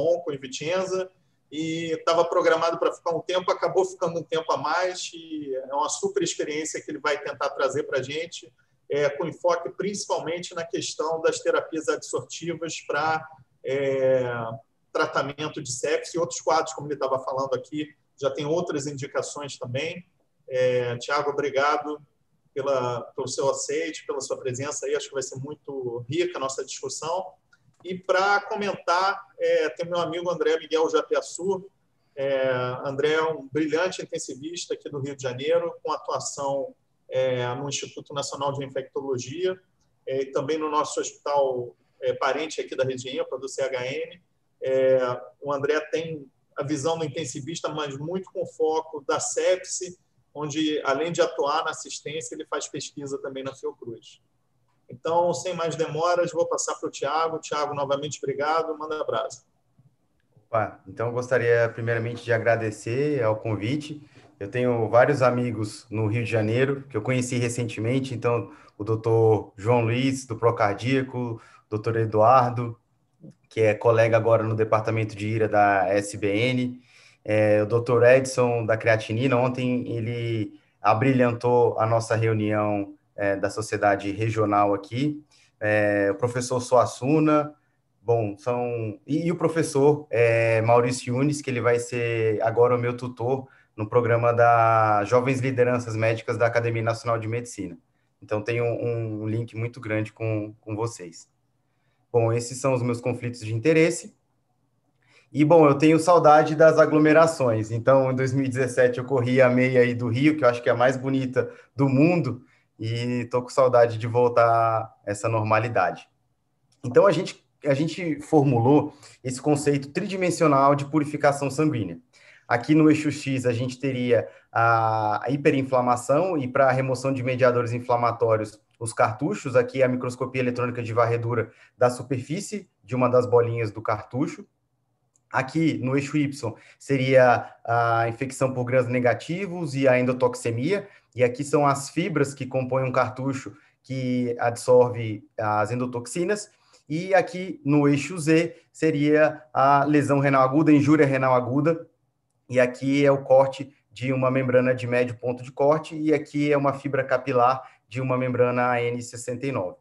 com o Vicenza e estava programado para ficar um tempo, acabou ficando um tempo a mais e é uma super experiência que ele vai tentar trazer para a gente, é, com enfoque principalmente na questão das terapias adsortivas para é, tratamento de sexo e outros quadros, como ele estava falando aqui, já tem outras indicações também. É, Tiago, obrigado pela, pelo seu aceite, pela sua presença aí, acho que vai ser muito rica a nossa discussão. E para comentar, é, tem meu amigo André Miguel Japiaçu. É, André é um brilhante intensivista aqui do Rio de Janeiro, com atuação é, no Instituto Nacional de Infectologia é, e também no nosso hospital é, parente aqui da região, do CHN. É, o André tem a visão do intensivista, mas muito com foco da sepse, onde, além de atuar na assistência, ele faz pesquisa também na Fiocruz. Então, sem mais demoras, vou passar para o Tiago. Tiago, novamente, obrigado. Manda abraço. Opa, então, gostaria primeiramente de agradecer ao convite. Eu tenho vários amigos no Rio de Janeiro que eu conheci recentemente. Então, o doutor João Luiz, do Procardíaco, o doutor Eduardo, que é colega agora no departamento de IRA da SBN, é, o doutor Edson, da Creatinina. Ontem ele abrilhantou a nossa reunião é, da sociedade regional aqui, é, o professor Soassuna, bom, são. E, e o professor é, Maurício Yunes, que ele vai ser agora o meu tutor no programa da Jovens Lideranças Médicas da Academia Nacional de Medicina. Então, tenho um, um link muito grande com, com vocês. Bom, esses são os meus conflitos de interesse. E, bom, eu tenho saudade das aglomerações. Então, em 2017, eu corri a meia aí do Rio, que eu acho que é a mais bonita do mundo, e estou com saudade de voltar essa normalidade. Então a gente a gente formulou esse conceito tridimensional de purificação sanguínea. Aqui no eixo X a gente teria a hiperinflamação e para a remoção de mediadores inflamatórios os cartuchos, aqui a microscopia eletrônica de varredura da superfície de uma das bolinhas do cartucho. Aqui no eixo Y seria a infecção por grãos negativos e a endotoxemia, e aqui são as fibras que compõem um cartucho que absorve as endotoxinas. E aqui no eixo Z seria a lesão renal aguda, injúria renal aguda. E aqui é o corte de uma membrana de médio ponto de corte, e aqui é uma fibra capilar de uma membrana AN69.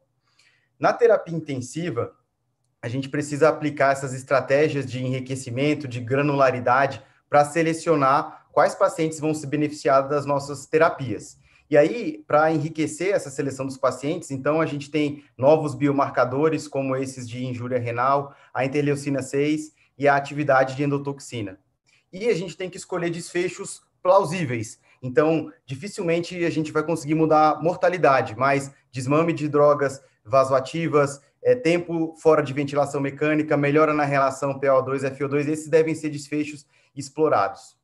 Na terapia intensiva, a gente precisa aplicar essas estratégias de enriquecimento, de granularidade, para selecionar quais pacientes vão se beneficiar das nossas terapias. E aí, para enriquecer essa seleção dos pacientes, então a gente tem novos biomarcadores, como esses de injúria renal, a interleucina 6 e a atividade de endotoxina. E a gente tem que escolher desfechos plausíveis. Então, dificilmente a gente vai conseguir mudar a mortalidade, mas desmame de drogas vasoativas, é, tempo fora de ventilação mecânica, melhora na relação PO2-FO2, esses devem ser desfechos explorados.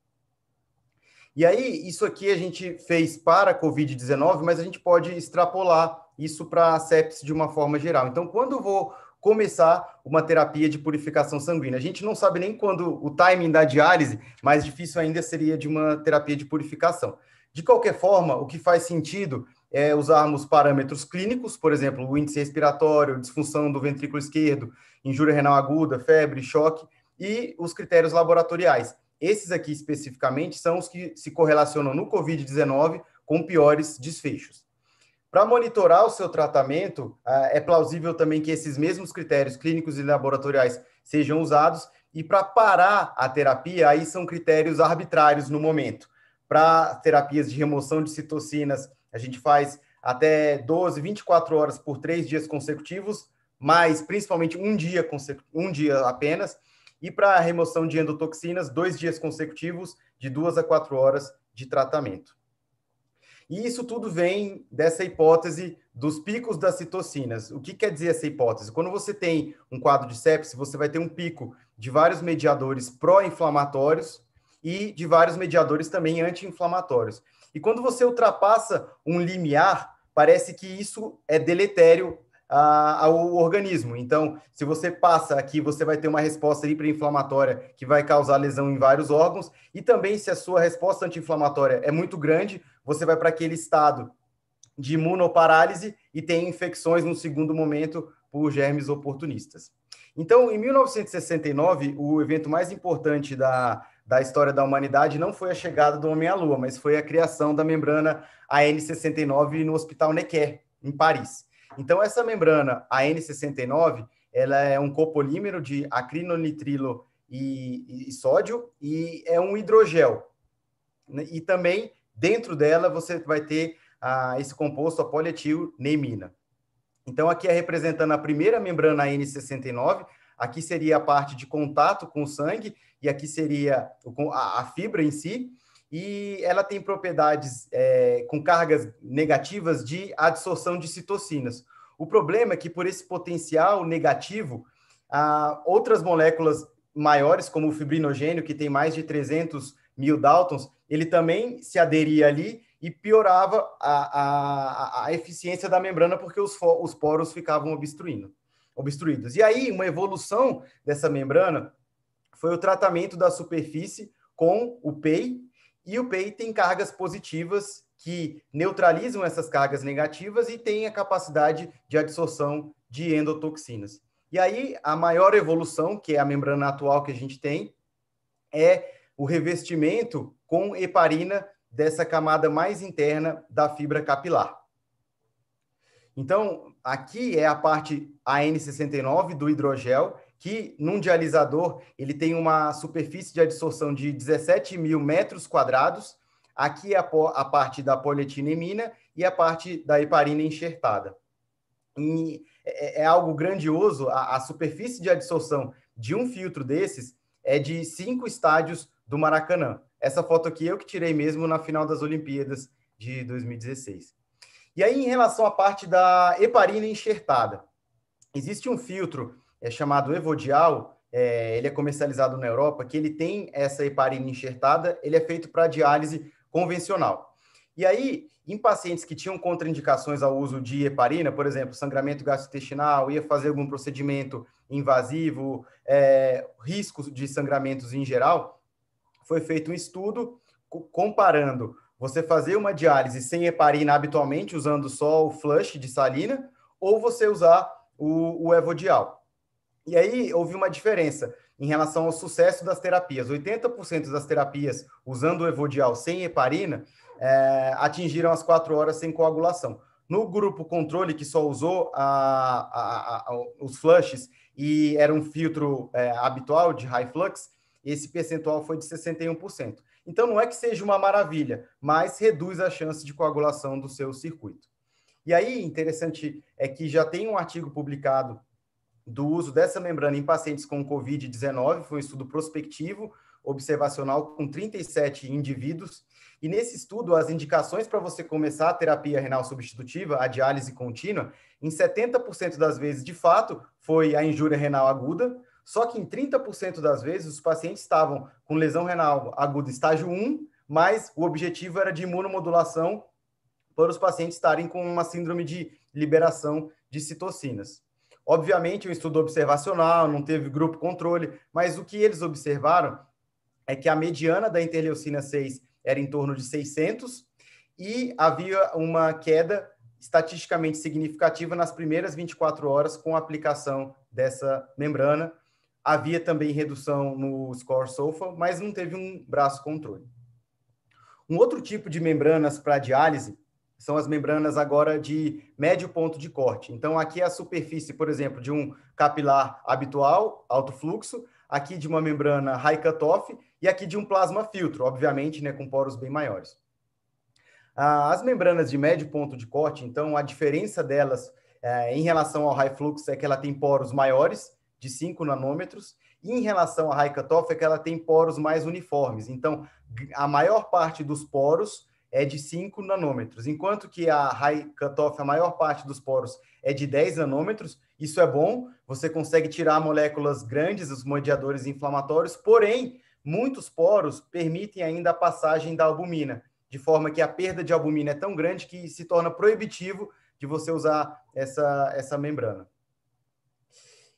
E aí, isso aqui a gente fez para a Covid-19, mas a gente pode extrapolar isso para a sepsis de uma forma geral. Então, quando eu vou começar uma terapia de purificação sanguínea. A gente não sabe nem quando o timing da diálise, mais difícil ainda seria de uma terapia de purificação. De qualquer forma, o que faz sentido é usarmos parâmetros clínicos, por exemplo, o índice respiratório, disfunção do ventrículo esquerdo, injúria renal aguda, febre, choque e os critérios laboratoriais. Esses aqui especificamente são os que se correlacionam no COVID-19 com piores desfechos. Para monitorar o seu tratamento, ah, é plausível também que esses mesmos critérios clínicos e laboratoriais sejam usados, e para parar a terapia, aí são critérios arbitrários no momento. Para terapias de remoção de citocinas, a gente faz até 12, 24 horas por três dias consecutivos, mas principalmente um dia, um dia apenas e para a remoção de endotoxinas, dois dias consecutivos de duas a quatro horas de tratamento. E isso tudo vem dessa hipótese dos picos das citocinas. O que quer dizer essa hipótese? Quando você tem um quadro de sepse, você vai ter um pico de vários mediadores pró-inflamatórios e de vários mediadores também anti-inflamatórios. E quando você ultrapassa um limiar, parece que isso é deletério ao organismo. Então, se você passa aqui, você vai ter uma resposta hiperinflamatória que vai causar lesão em vários órgãos. E também, se a sua resposta anti-inflamatória é muito grande, você vai para aquele estado de imunoparálise e tem infecções no segundo momento por germes oportunistas. Então, em 1969, o evento mais importante da, da história da humanidade não foi a chegada do homem à Lua, mas foi a criação da membrana AN69 no Hospital Necker, em Paris. Então, essa membrana, a N69, ela é um copolímero de acrinonitrilo e, e, sódio e é um hidrogel. Né? E também, dentro dela, você vai ter ah, esse composto, a polietilneimina. Então, aqui é representando a primeira membrana N69, aqui seria a parte de contato com o sangue, e aqui seria a fibra em si, e ela tem propriedades é, com cargas negativas de adsorção de citocinas. O problema é que, por esse potencial negativo, outras moléculas maiores, como o fibrinogênio, que tem mais de 300 mil Daltons, ele também se aderia ali e piorava a, a, a eficiência da membrana, porque os, os poros ficavam obstruindo, obstruídos. E aí, uma evolução dessa membrana foi o tratamento da superfície com o PEI, e o PEI tem cargas positivas que neutralizam essas cargas negativas e tem a capacidade de adsorção de endotoxinas. E aí, a maior evolução, que é a membrana atual que a gente tem, é o revestimento com heparina dessa camada mais interna da fibra capilar. Então, aqui é a parte AN69 do hidrogel, que num dializador ele tem uma superfície de adsorção de 17 mil metros quadrados. Aqui é a, a parte da polietinemina e a parte da heparina enxertada. E é, é, é algo grandioso, a, a, superfície de adsorção de um filtro desses é de cinco estádios do Maracanã. Essa foto aqui eu que tirei mesmo na final das Olimpíadas de 2016. E aí, em relação à parte da heparina enxertada, existe um filtro é chamado Evodial, é, ele é comercializado na Europa, que ele tem essa heparina enxertada, ele é feito para diálise convencional. E aí, em pacientes que tinham contraindicações ao uso de heparina, por exemplo, sangramento gastrointestinal, ia fazer algum procedimento invasivo, é, riscos de sangramentos em geral, foi feito um estudo comparando você fazer uma diálise sem heparina habitualmente, usando só o flush de salina, ou você usar o, o evodial. E aí houve uma diferença em relação ao sucesso das terapias. 80% das terapias usando o Evodial sem heparina é, atingiram as quatro horas sem coagulação. No grupo controle, que só usou a, a, a, os flushes e era um filtro é, habitual de high flux, esse percentual foi de 61%. Então, não é que seja uma maravilha, mas reduz a chance de coagulação do seu circuito. E aí, interessante é que já tem um artigo publicado do uso dessa membrana em pacientes com COVID-19, foi um estudo prospectivo, observacional, com 37 indivíduos. E nesse estudo, as indicações para você começar a terapia renal substitutiva, a diálise contínua, em 70% das vezes, de fato, foi a injúria renal aguda, só que em 30% das vezes os pacientes estavam com lesão renal aguda estágio 1, mas o objetivo era de imunomodulação para os pacientes estarem com uma síndrome de liberação de citocinas. Obviamente, é um estudo observacional, não teve grupo controle, mas o que eles observaram é que a mediana da interleucina 6 era em torno de 600 e havia uma queda estatisticamente significativa nas primeiras 24 horas com a aplicação dessa membrana. Havia também redução no score SOFA, mas não teve um braço controle. Um outro tipo de membranas para diálise são as membranas agora de médio ponto de corte. Então, aqui é a superfície, por exemplo, de um capilar habitual, alto fluxo, aqui de uma membrana high cutoff e aqui de um plasma filtro, obviamente, né, com poros bem maiores. Ah, as membranas de médio ponto de corte, então, a diferença delas é, em relação ao high flux é que ela tem poros maiores, de 5 nanômetros, e em relação à high cutoff é que ela tem poros mais uniformes. Então, a maior parte dos poros é de 5 nanômetros, enquanto que a high cutoff, a maior parte dos poros, é de 10 nanômetros. Isso é bom, você consegue tirar moléculas grandes, os mediadores inflamatórios, porém, muitos poros permitem ainda a passagem da albumina, de forma que a perda de albumina é tão grande que se torna proibitivo de você usar essa, essa membrana.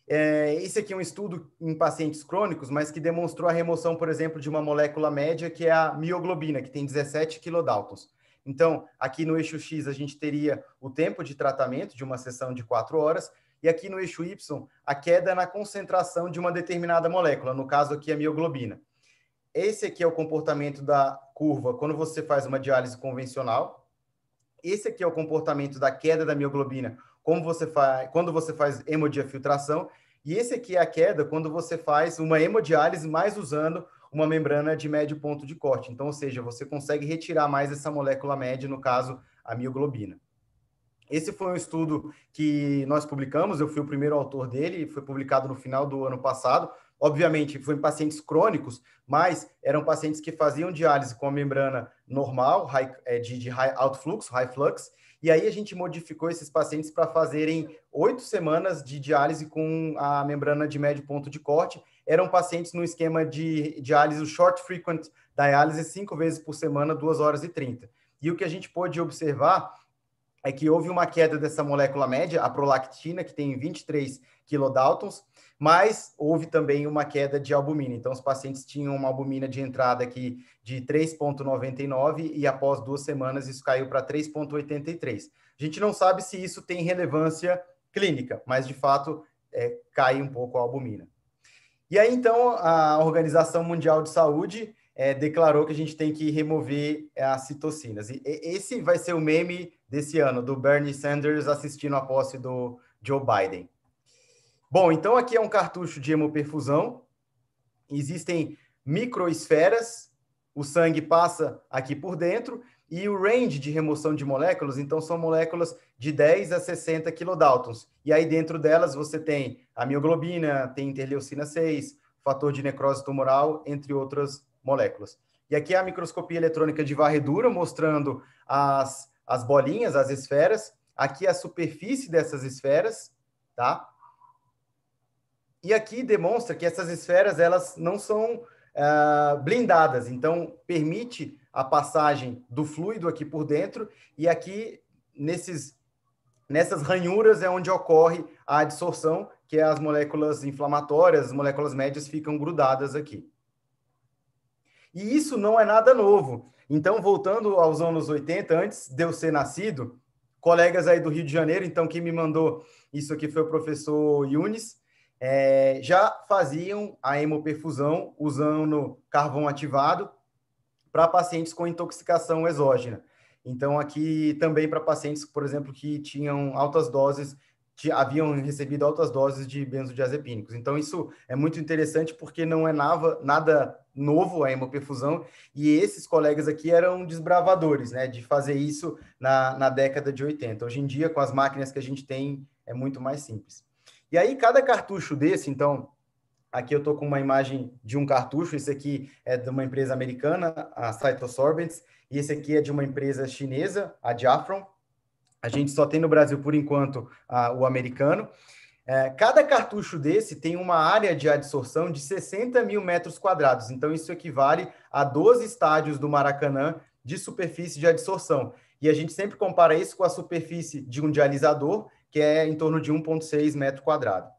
É, esse aqui é um estudo em pacientes crônicos, mas que demonstrou a remoção, por exemplo, de uma molécula média, que é a mioglobina, que tem 17 kilodaltons. Então, aqui no eixo X, a gente teria o tempo de tratamento de uma sessão de 4 horas, e aqui no eixo Y, a queda na concentração de uma determinada molécula, no caso aqui a mioglobina. Esse aqui é o comportamento da curva quando você faz uma diálise convencional. Esse aqui é o comportamento da queda da mioglobina como você faz, quando você faz hemodiafiltração, e esse aqui é a queda quando você faz uma hemodiálise mais usando uma membrana de médio ponto de corte. Então, ou seja, você consegue retirar mais essa molécula média, no caso, a mioglobina. Esse foi um estudo que nós publicamos, eu fui o primeiro autor dele, foi publicado no final do ano passado. Obviamente, foi em pacientes crônicos, mas eram pacientes que faziam diálise com a membrana normal, high, é, de, de high, alto fluxo, high flux, e aí a gente modificou esses pacientes para fazerem oito semanas de diálise com a membrana de médio ponto de corte. Eram pacientes no esquema de diálise, o short frequent diálise, cinco vezes por semana, duas horas e trinta. E o que a gente pôde observar é que houve uma queda dessa molécula média, a prolactina, que tem 23 kilodaltons, mas houve também uma queda de albumina. Então, os pacientes tinham uma albumina de entrada aqui de 3,99 e após duas semanas isso caiu para 3,83. A gente não sabe se isso tem relevância clínica, mas de fato é, cai um pouco a albumina. E aí, então, a Organização Mundial de Saúde é, declarou que a gente tem que remover as citocinas. E esse vai ser o meme desse ano, do Bernie Sanders assistindo a posse do Joe Biden. Bom, então aqui é um cartucho de hemoperfusão. Existem microesferas, o sangue passa aqui por dentro e o range de remoção de moléculas, então são moléculas de 10 a 60 kilodaltons. E aí dentro delas você tem a mioglobina, tem interleucina 6, fator de necrose tumoral, entre outras moléculas. E aqui é a microscopia eletrônica de varredura, mostrando as, as bolinhas, as esferas. Aqui é a superfície dessas esferas, tá? E aqui demonstra que essas esferas elas não são uh, blindadas, então permite a passagem do fluido aqui por dentro e aqui nesses nessas ranhuras é onde ocorre a adsorção, que é as moléculas inflamatórias, as moléculas médias ficam grudadas aqui. E isso não é nada novo. Então, voltando aos anos 80, antes de eu ser nascido, colegas aí do Rio de Janeiro, então quem me mandou isso aqui foi o professor Yunis, é, já faziam a hemoperfusão usando carvão ativado para pacientes com intoxicação exógena. Então, aqui também para pacientes, por exemplo, que tinham altas doses, que haviam recebido altas doses de benzodiazepínicos. Então, isso é muito interessante porque não é nada, nada novo a hemoperfusão, e esses colegas aqui eram desbravadores né, de fazer isso na, na década de 80. Hoje em dia, com as máquinas que a gente tem, é muito mais simples. E aí, cada cartucho desse, então, aqui eu estou com uma imagem de um cartucho, esse aqui é de uma empresa americana, a Cytosorbents, e esse aqui é de uma empresa chinesa, a Diafron. A gente só tem no Brasil, por enquanto, a, o americano. É, cada cartucho desse tem uma área de adsorção de 60 mil metros quadrados, então isso equivale a 12 estádios do Maracanã de superfície de adsorção. E a gente sempre compara isso com a superfície de um dialisador, que é em torno de 1,6 metro quadrado.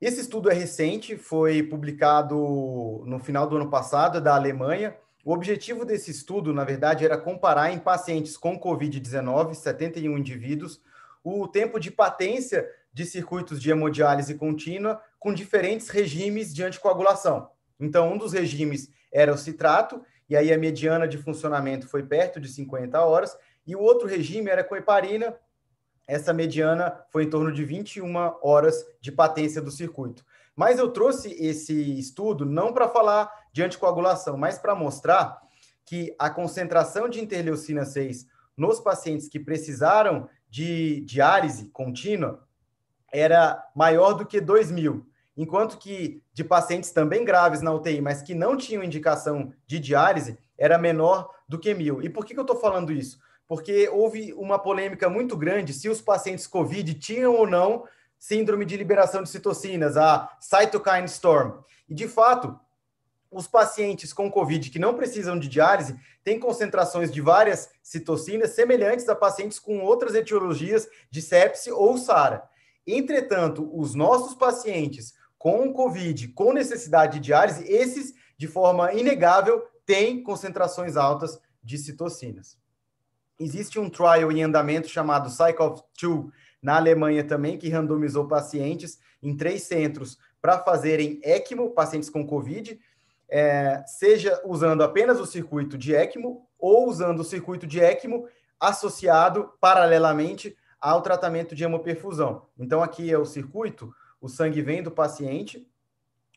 Esse estudo é recente, foi publicado no final do ano passado, da Alemanha. O objetivo desse estudo, na verdade, era comparar em pacientes com Covid-19, 71 indivíduos, o tempo de patência de circuitos de hemodiálise contínua com diferentes regimes de anticoagulação. Então, um dos regimes era o citrato, e aí a mediana de funcionamento foi perto de 50 horas, e o outro regime era com heparina, essa mediana foi em torno de 21 horas de patência do circuito. Mas eu trouxe esse estudo não para falar de anticoagulação, mas para mostrar que a concentração de interleucina 6 nos pacientes que precisaram de diálise contínua era maior do que 2 mil, enquanto que de pacientes também graves na UTI, mas que não tinham indicação de diálise, era menor do que mil. E por que, que eu estou falando isso? porque houve uma polêmica muito grande se os pacientes COVID tinham ou não síndrome de liberação de citocinas, a cytokine storm. E de fato, os pacientes com COVID que não precisam de diálise têm concentrações de várias citocinas semelhantes a pacientes com outras etiologias de sepse ou SARA. Entretanto, os nossos pacientes com COVID, com necessidade de diálise, esses, de forma inegável, têm concentrações altas de citocinas. Existe um trial em andamento chamado of Two na Alemanha também, que randomizou pacientes em três centros para fazerem ECMO, pacientes com COVID, é, seja usando apenas o circuito de ECMO ou usando o circuito de ECMO associado paralelamente ao tratamento de hemoperfusão. Então, aqui é o circuito, o sangue vem do paciente,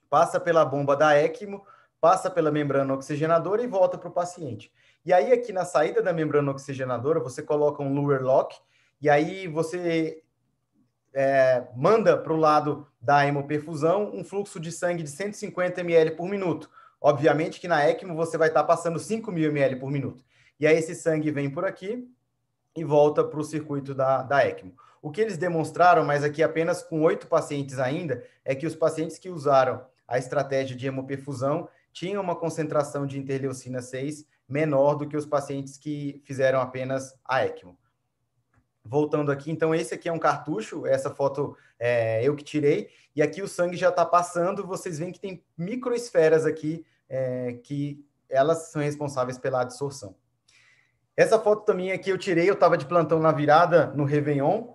passa pela bomba da ECMO, passa pela membrana oxigenadora e volta para o paciente. E aí, aqui na saída da membrana oxigenadora, você coloca um lower Lock, e aí você é, manda para o lado da hemoperfusão um fluxo de sangue de 150 ml por minuto. Obviamente que na ECMO você vai estar tá passando 5 mil ml por minuto. E aí esse sangue vem por aqui e volta para o circuito da, da ECMO. O que eles demonstraram, mas aqui apenas com oito pacientes ainda, é que os pacientes que usaram a estratégia de hemoperfusão tinham uma concentração de interleucina 6 menor do que os pacientes que fizeram apenas a ECMO. Voltando aqui, então esse aqui é um cartucho, essa foto é, eu que tirei, e aqui o sangue já está passando, vocês veem que tem microesferas aqui é, que elas são responsáveis pela absorção. Essa foto também aqui eu tirei, eu estava de plantão na virada no Réveillon.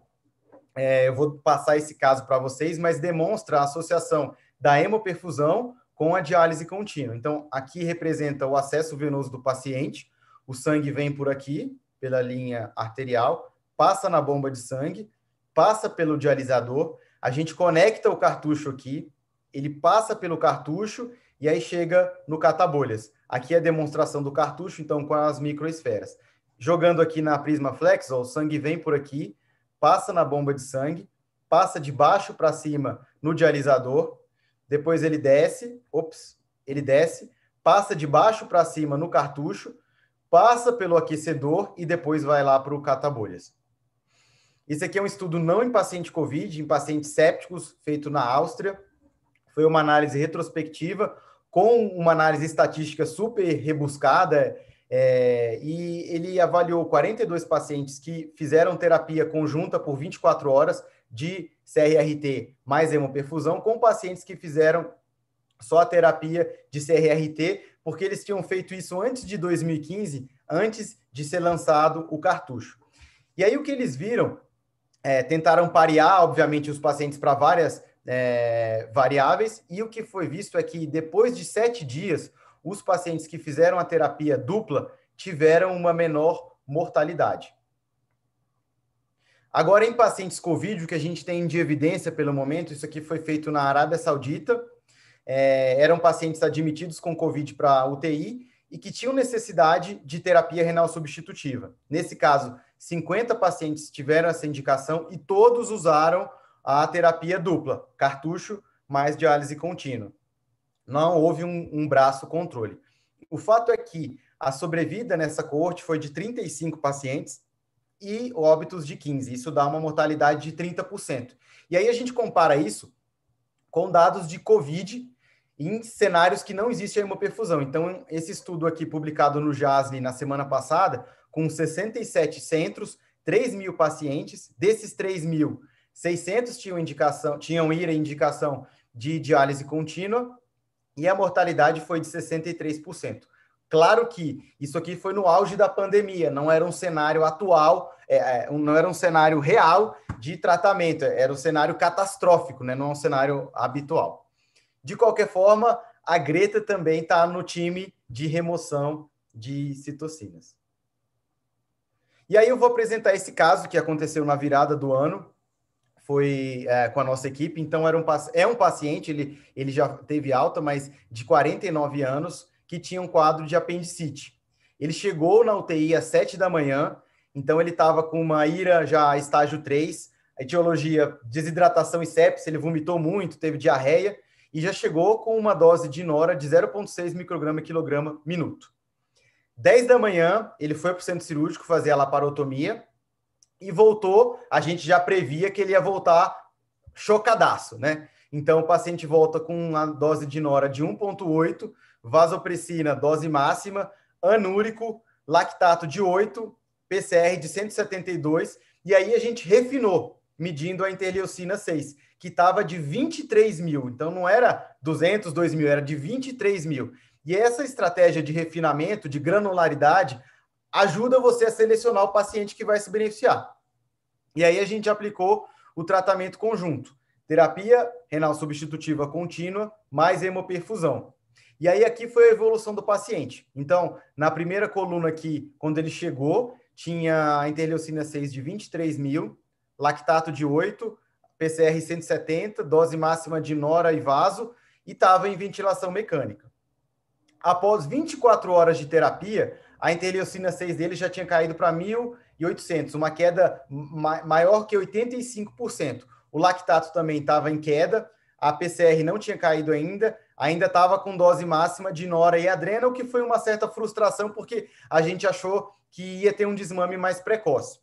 É, eu vou passar esse caso para vocês, mas demonstra a associação da hemoperfusão com a diálise contínua. Então, aqui representa o acesso venoso do paciente, o sangue vem por aqui, pela linha arterial, passa na bomba de sangue, passa pelo dialisador, a gente conecta o cartucho aqui, ele passa pelo cartucho e aí chega no catabolhas. Aqui é a demonstração do cartucho, então, com as microesferas. Jogando aqui na prisma flex, ó, o sangue vem por aqui, passa na bomba de sangue, passa de baixo para cima no dializador, depois ele desce, ops, ele desce, passa de baixo para cima no cartucho, passa pelo aquecedor e depois vai lá para o catabolhas. Isso aqui é um estudo não em paciente COVID, em pacientes sépticos, feito na Áustria. Foi uma análise retrospectiva com uma análise estatística super rebuscada é, e ele avaliou 42 pacientes que fizeram terapia conjunta por 24 horas de CRRT mais hemoperfusão com pacientes que fizeram só a terapia de CRRT, porque eles tinham feito isso antes de 2015, antes de ser lançado o cartucho. E aí o que eles viram, é, tentaram parear, obviamente, os pacientes para várias é, variáveis, e o que foi visto é que depois de sete dias, os pacientes que fizeram a terapia dupla tiveram uma menor mortalidade. Agora, em pacientes COVID, o que a gente tem de evidência pelo momento, isso aqui foi feito na Arábia Saudita, é, eram pacientes admitidos com COVID para UTI e que tinham necessidade de terapia renal substitutiva. Nesse caso, 50 pacientes tiveram essa indicação e todos usaram a terapia dupla, cartucho mais diálise contínua. Não houve um, um braço controle. O fato é que a sobrevida nessa coorte foi de 35 pacientes, e óbitos de 15. Isso dá uma mortalidade de 30%. E aí a gente compara isso com dados de COVID em cenários que não existe a hemopperfusão. Então, esse estudo aqui publicado no JASN na semana passada, com 67 centros, 3 mil pacientes, desses 3 mil, 600 tinham indicação, tinham IRA indicação de diálise contínua, e a mortalidade foi de 63%. Claro que isso aqui foi no auge da pandemia, não era um cenário atual, é, é não era um cenário real de tratamento, era um cenário catastrófico, né? não é um cenário habitual. De qualquer forma, a Greta também está no time de remoção de citocinas. E aí eu vou apresentar esse caso que aconteceu na virada do ano, foi é, com a nossa equipe. Então, era um, é um paciente, ele, ele já teve alta, mas de 49 anos, que tinha um quadro de apendicite. Ele chegou na UTI às 7 da manhã, então ele estava com uma ira já estágio 3, a etiologia desidratação e sepsis, ele vomitou muito, teve diarreia e já chegou com uma dose de nora de 0,6 micrograma quilograma minuto. 10 da manhã, ele foi para o centro cirúrgico fazer a laparotomia e voltou. A gente já previa que ele ia voltar chocadaço, né? Então, o paciente volta com uma dose de nora de 1,8 vasopressina, dose máxima, anúrico, lactato de 8, PCR de 172, e aí a gente refinou, medindo a interleucina 6, que estava de 23 mil, então não era 200, 2 mil, era de 23 mil. E essa estratégia de refinamento, de granularidade, ajuda você a selecionar o paciente que vai se beneficiar. E aí a gente aplicou o tratamento conjunto: terapia renal substitutiva contínua mais hemoperfusão. E aí aqui foi a evolução do paciente. Então, na primeira coluna aqui, quando ele chegou, tinha interleucina 6 de 23 mil, lactato de 8, PCR 170, dose máxima de nora e vaso, e estava em ventilação mecânica. Após 24 horas de terapia, a interleucina 6 dele já tinha caído para 1.800, uma queda ma maior que 85%. O lactato também estava em queda, a PCR não tinha caído ainda, ainda estava com dose máxima de Nora e Adrena, o que foi uma certa frustração, porque a gente achou que ia ter um desmame mais precoce.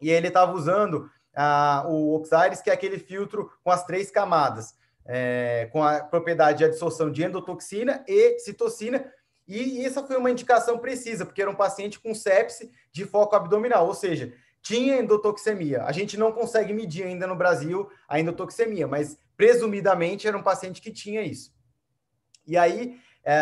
E ele estava usando ah, o Oxaires, que é aquele filtro com as três camadas, é, com a propriedade de absorção de endotoxina e citocina, e essa foi uma indicação precisa, porque era um paciente com sepse de foco abdominal, ou seja, tinha endotoxemia. A gente não consegue medir ainda no Brasil a endotoxemia, mas presumidamente era um paciente que tinha isso. E aí é,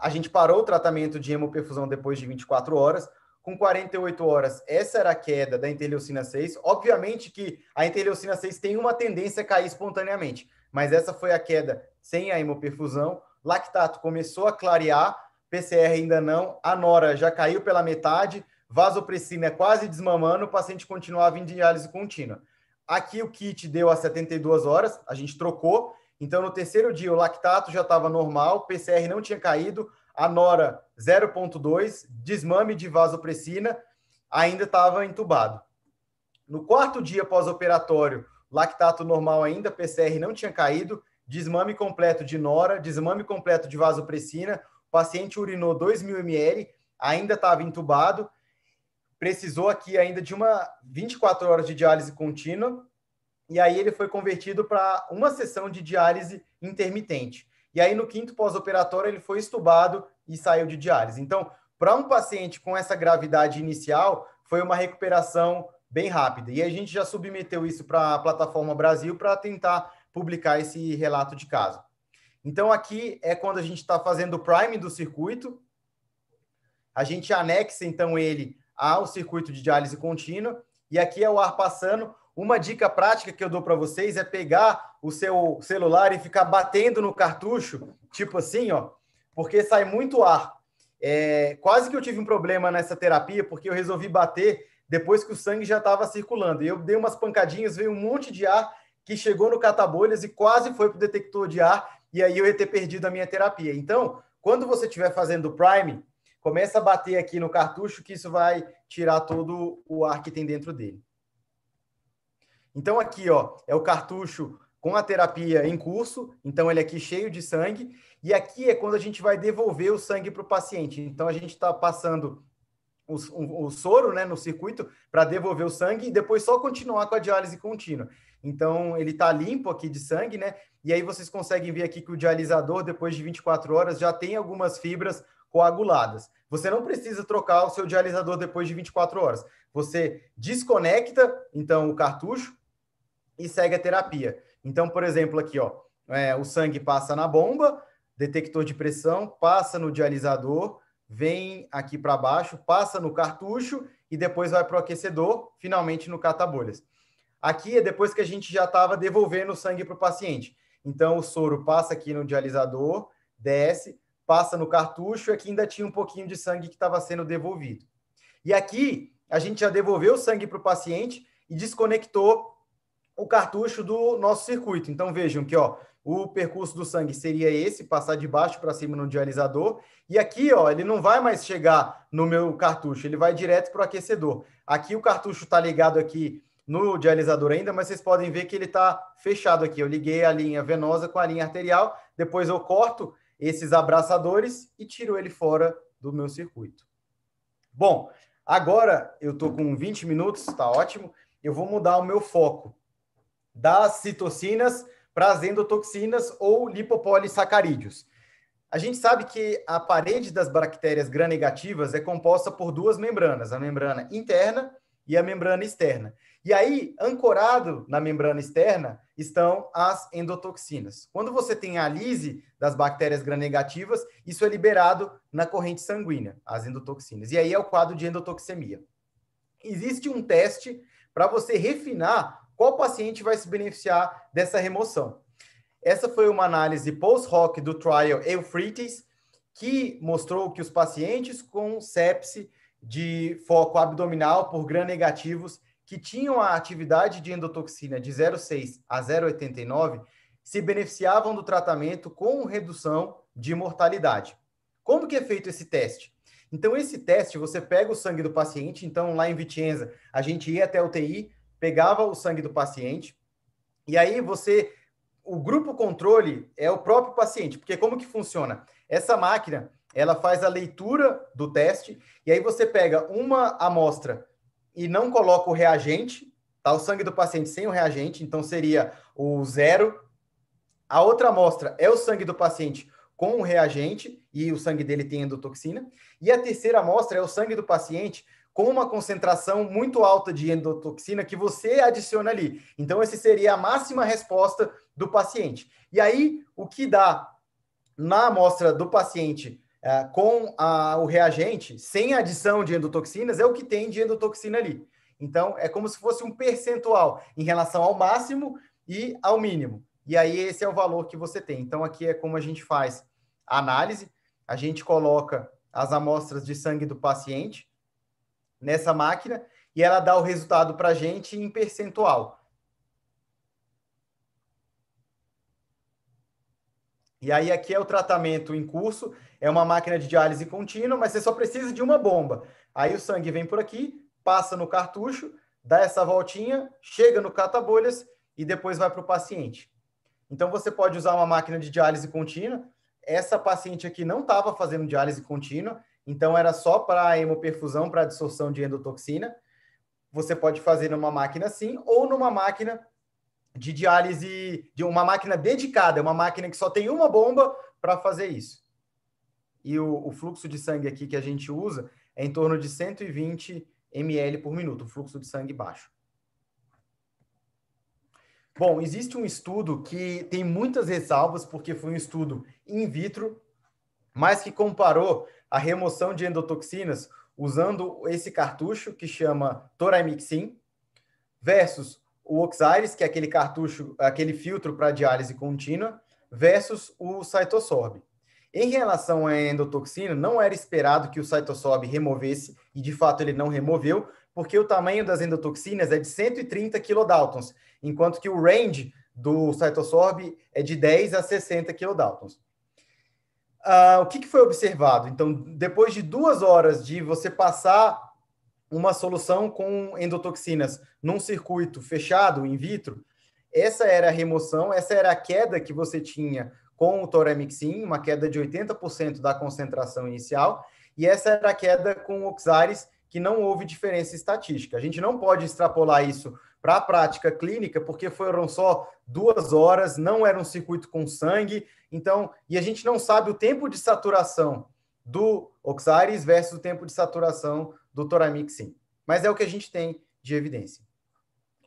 a gente parou o tratamento de hemoperfusão depois de 24 horas. Com 48 horas, essa era a queda da interleucina 6. Obviamente que a interleucina 6 tem uma tendência a cair espontaneamente, mas essa foi a queda sem a hemoperfusão Lactato começou a clarear, PCR ainda não, a nora já caiu pela metade, vasopressina quase desmamando, o paciente continuava em diálise contínua. Aqui o kit deu a 72 horas, a gente trocou, então, no terceiro dia, o lactato já estava normal, PCR não tinha caído, a Nora 0,2, desmame de vasopressina, ainda estava entubado. No quarto dia pós-operatório, lactato normal ainda, PCR não tinha caído, desmame completo de Nora, desmame completo de vasopressina, o paciente urinou 2.000 ml, ainda estava entubado, precisou aqui ainda de uma 24 horas de diálise contínua, e aí ele foi convertido para uma sessão de diálise intermitente. E aí no quinto pós-operatório ele foi estubado e saiu de diálise. Então, para um paciente com essa gravidade inicial, foi uma recuperação bem rápida. E a gente já submeteu isso para a plataforma Brasil para tentar publicar esse relato de caso. Então, aqui é quando a gente está fazendo o prime do circuito. A gente anexa, então, ele ao circuito de diálise contínua. E aqui é o ar passando. Uma dica prática que eu dou para vocês é pegar o seu celular e ficar batendo no cartucho, tipo assim, ó, porque sai muito ar. É, quase que eu tive um problema nessa terapia, porque eu resolvi bater depois que o sangue já estava circulando. E eu dei umas pancadinhas, veio um monte de ar que chegou no catabolhas e quase foi para o detector de ar, e aí eu ia ter perdido a minha terapia. Então, quando você estiver fazendo o prime, começa a bater aqui no cartucho, que isso vai tirar todo o ar que tem dentro dele. Então aqui, ó, é o cartucho com a terapia em curso, então ele aqui cheio de sangue, e aqui é quando a gente vai devolver o sangue para o paciente. Então a gente está passando o, o, o, soro né, no circuito para devolver o sangue e depois só continuar com a diálise contínua. Então ele está limpo aqui de sangue, né? E aí vocês conseguem ver aqui que o dialisador, depois de 24 horas, já tem algumas fibras coaguladas. Você não precisa trocar o seu dialisador depois de 24 horas. Você desconecta então o cartucho, e segue a terapia. Então, por exemplo, aqui, ó, é, o sangue passa na bomba, detector de pressão, passa no dializador, vem aqui para baixo, passa no cartucho e depois vai para o aquecedor, finalmente no catabolhas. Aqui é depois que a gente já estava devolvendo o sangue para o paciente. Então, o soro passa aqui no dializador, desce, passa no cartucho é e aqui ainda tinha um pouquinho de sangue que estava sendo devolvido. E aqui, a gente já devolveu o sangue para o paciente e desconectou o cartucho do nosso circuito. Então vejam que ó, o percurso do sangue seria esse, passar de baixo para cima no dialisador. E aqui, ó, ele não vai mais chegar no meu cartucho, ele vai direto para o aquecedor. Aqui o cartucho está ligado aqui no dialisador ainda, mas vocês podem ver que ele está fechado aqui. Eu liguei a linha venosa com a linha arterial, depois eu corto esses abraçadores e tiro ele fora do meu circuito. Bom, agora eu estou com 20 minutos, está ótimo. Eu vou mudar o meu foco das citocinas para as endotoxinas ou lipopolissacarídeos. A gente sabe que a parede das bactérias gram-negativas é composta por duas membranas, a membrana interna e a membrana externa. E aí, ancorado na membrana externa, estão as endotoxinas. Quando você tem a lise das bactérias gram-negativas, isso é liberado na corrente sanguínea, as endotoxinas. E aí é o quadro de endotoxemia. Existe um teste para você refinar qual paciente vai se beneficiar dessa remoção. Essa foi uma análise post-hoc do trial Euphrates, que mostrou que os pacientes com sepse de foco abdominal por gram negativos que tinham a atividade de endotoxina de 0,6 a 0,89 se beneficiavam do tratamento com redução de mortalidade. Como que é feito esse teste? Então, esse teste, você pega o sangue do paciente, então lá em Vicenza, a gente ia até o UTI, pegava o sangue do paciente e aí você o grupo controle é o próprio paciente, porque como que funciona? Essa máquina, ela faz a leitura do teste e aí você pega uma amostra e não coloca o reagente, tá? O sangue do paciente sem o reagente, então seria o zero. A outra amostra é o sangue do paciente com o reagente e o sangue dele tem endotoxina. E a terceira amostra é o sangue do paciente com uma concentração muito alta de endotoxina que você adiciona ali. Então, essa seria a máxima resposta do paciente. E aí, o que dá na amostra do paciente é, com a, o reagente, sem adição de endotoxinas, é o que tem de endotoxina ali. Então, é como se fosse um percentual em relação ao máximo e ao mínimo. E aí, esse é o valor que você tem. Então, aqui é como a gente faz a análise. A gente coloca as amostras de sangue do paciente nessa máquina e ela dá o resultado para a gente em percentual. E aí aqui é o tratamento em curso, é uma máquina de diálise contínua, mas você só precisa de uma bomba. Aí o sangue vem por aqui, passa no cartucho, dá essa voltinha, chega no catabolhas e depois vai para o paciente. Então você pode usar uma máquina de diálise contínua. Essa paciente aqui não estava fazendo diálise contínua, então era só para hemoperfusão, para absorção de endotoxina. Você pode fazer numa máquina assim ou numa máquina de diálise, de uma máquina dedicada, uma máquina que só tem uma bomba para fazer isso. E o, o, fluxo de sangue aqui que a gente usa é em torno de 120 ml por minuto, fluxo de sangue baixo. Bom, existe um estudo que tem muitas ressalvas, porque foi um estudo in vitro, mas que comparou a remoção de endotoxinas usando esse cartucho que chama Toramixin versus o Oxiris, que é aquele cartucho, aquele filtro para diálise contínua, versus o Cytosorb. Em relação à endotoxina, não era esperado que o Cytosorb removesse, e de fato ele não removeu, porque o tamanho das endotoxinas é de 130 kilodaltons, enquanto que o range do Cytosorb é de 10 a 60 kilodaltons. Ah, o que, que foi observado? Então, depois de duas horas de você passar uma solução com endotoxinas num circuito fechado, in vitro, essa era a remoção, essa era a queda que você tinha com o toremixin, uma queda de 80% da concentração inicial, e essa era a queda com o oxares, que não houve diferença estatística. A gente não pode extrapolar isso para a prática clínica, porque foram só duas horas, não era um circuito com sangue, então, e a gente não sabe o tempo de saturação do Oxaris versus o tempo de saturação do Toramixin. Mas é o que a gente tem de evidência.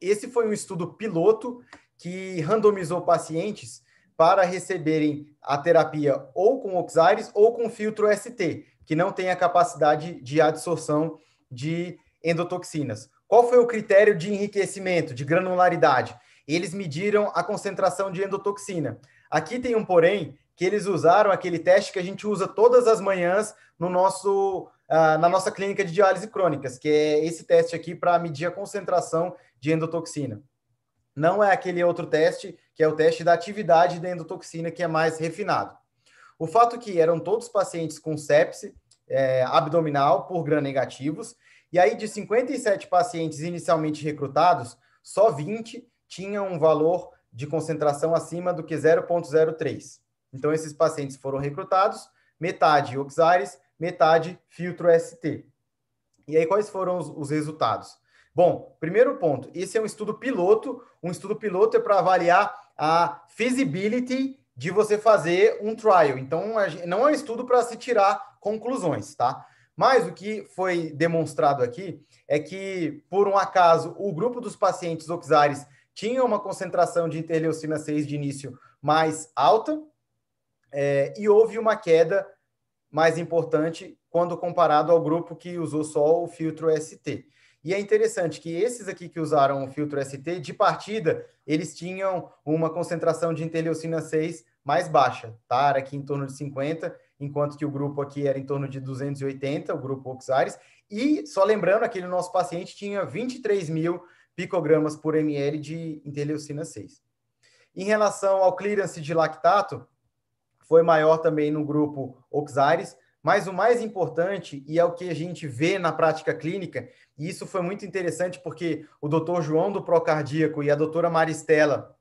Esse foi um estudo piloto que randomizou pacientes para receberem a terapia ou com Oxaris ou com filtro ST, que não tem a capacidade de adsorção de endotoxinas. Qual foi o critério de enriquecimento, de granularidade? Eles mediram a concentração de endotoxina. Aqui tem um porém que eles usaram aquele teste que a gente usa todas as manhãs no nosso ah, na nossa clínica de diálise crônicas, que é esse teste aqui para medir a concentração de endotoxina. Não é aquele outro teste, que é o teste da atividade da endotoxina, que é mais refinado. O fato é que eram todos pacientes com sepse é, abdominal por gram negativos, e aí de 57 pacientes inicialmente recrutados, só 20 tinham um valor de concentração acima do que 0,03. Então, esses pacientes foram recrutados, metade Oxares, metade filtro ST. E aí, quais foram os, os resultados? Bom, primeiro ponto, esse é um estudo piloto. Um estudo piloto é para avaliar a feasibility de você fazer um trial. Então, não é um estudo para se tirar conclusões, tá? Mas o que foi demonstrado aqui é que, por um acaso, o grupo dos pacientes Oxares tinha uma concentração de interleucina 6 de início mais alta é, e houve uma queda mais importante quando comparado ao grupo que usou só o filtro ST. E é interessante que esses aqui que usaram o filtro ST, de partida, eles tinham uma concentração de interleucina 6 mais baixa, tá? Era aqui em torno de 50, enquanto que o grupo aqui era em torno de 280, o grupo Oxares. E só lembrando, aquele nosso paciente tinha 23 mil picogramas por ml de interleucina 6. Em relação ao clearance de lactato, foi maior também no grupo Oxares, mas o mais importante, e é o que a gente vê na prática clínica, e isso foi muito interessante porque o doutor João do Procardíaco e a doutora Maristela,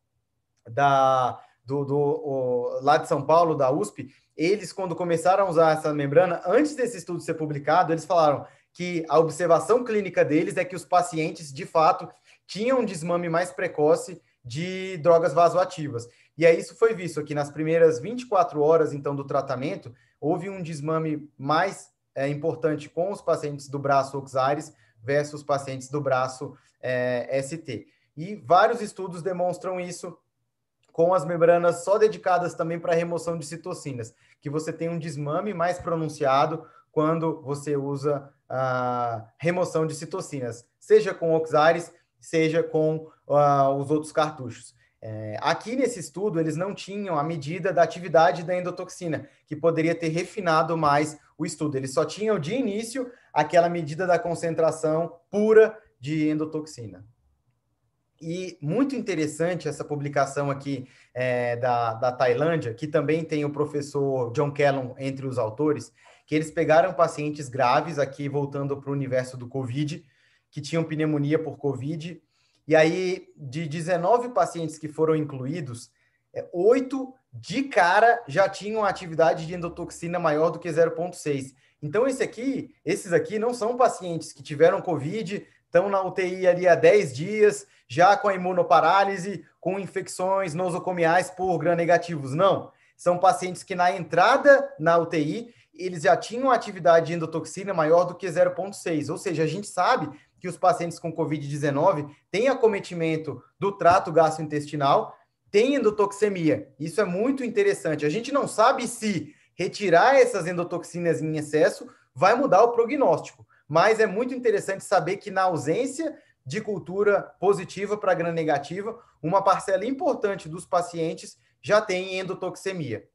da, do, do o, lá de São Paulo, da USP, eles, quando começaram a usar essa membrana, antes desse estudo ser publicado, eles falaram que a observação clínica deles é que os pacientes, de fato, tinha um desmame mais precoce de drogas vasoativas. E aí isso foi visto aqui nas primeiras 24 horas então do tratamento, houve um desmame mais é, importante com os pacientes do braço Oxares versus pacientes do braço é, eh, ST. E vários estudos demonstram isso com as membranas só dedicadas também para remoção de citocinas, que você tem um desmame mais pronunciado quando você usa a ah, remoção de citocinas, seja com Oxares seja com uh, os outros cartuchos. É, aqui nesse estudo, eles não tinham a medida da atividade da endotoxina, que poderia ter refinado mais o estudo. Eles só tinham de início aquela medida da concentração pura de endotoxina. E muito interessante essa publicação aqui é, da, da Tailândia, que também tem o professor John Kellum entre os autores, que eles pegaram pacientes graves, aqui voltando para o universo do Covid, que tinham pneumonia por Covid. E aí, de 19 pacientes que foram incluídos, é, oito de cara já tinham atividade de endotoxina maior do que 0,6. Então, esse aqui, esses aqui não são pacientes que tiveram Covid, estão na UTI ali há 10 dias, já com a imunoparálise, com infecções nosocomiais por gram-negativos. Não. São pacientes que na entrada na UTI eles já tinham atividade de endotoxina maior do que 0,6. Ou seja, a gente sabe que os pacientes com Covid-19 têm acometimento do trato gastrointestinal, têm endotoxemia. Isso é muito interessante. A gente não sabe se retirar essas endotoxinas em excesso vai mudar o prognóstico, mas é muito interessante saber que na ausência de cultura positiva para grana negativa, uma parcela importante dos pacientes já tem endotoxemia.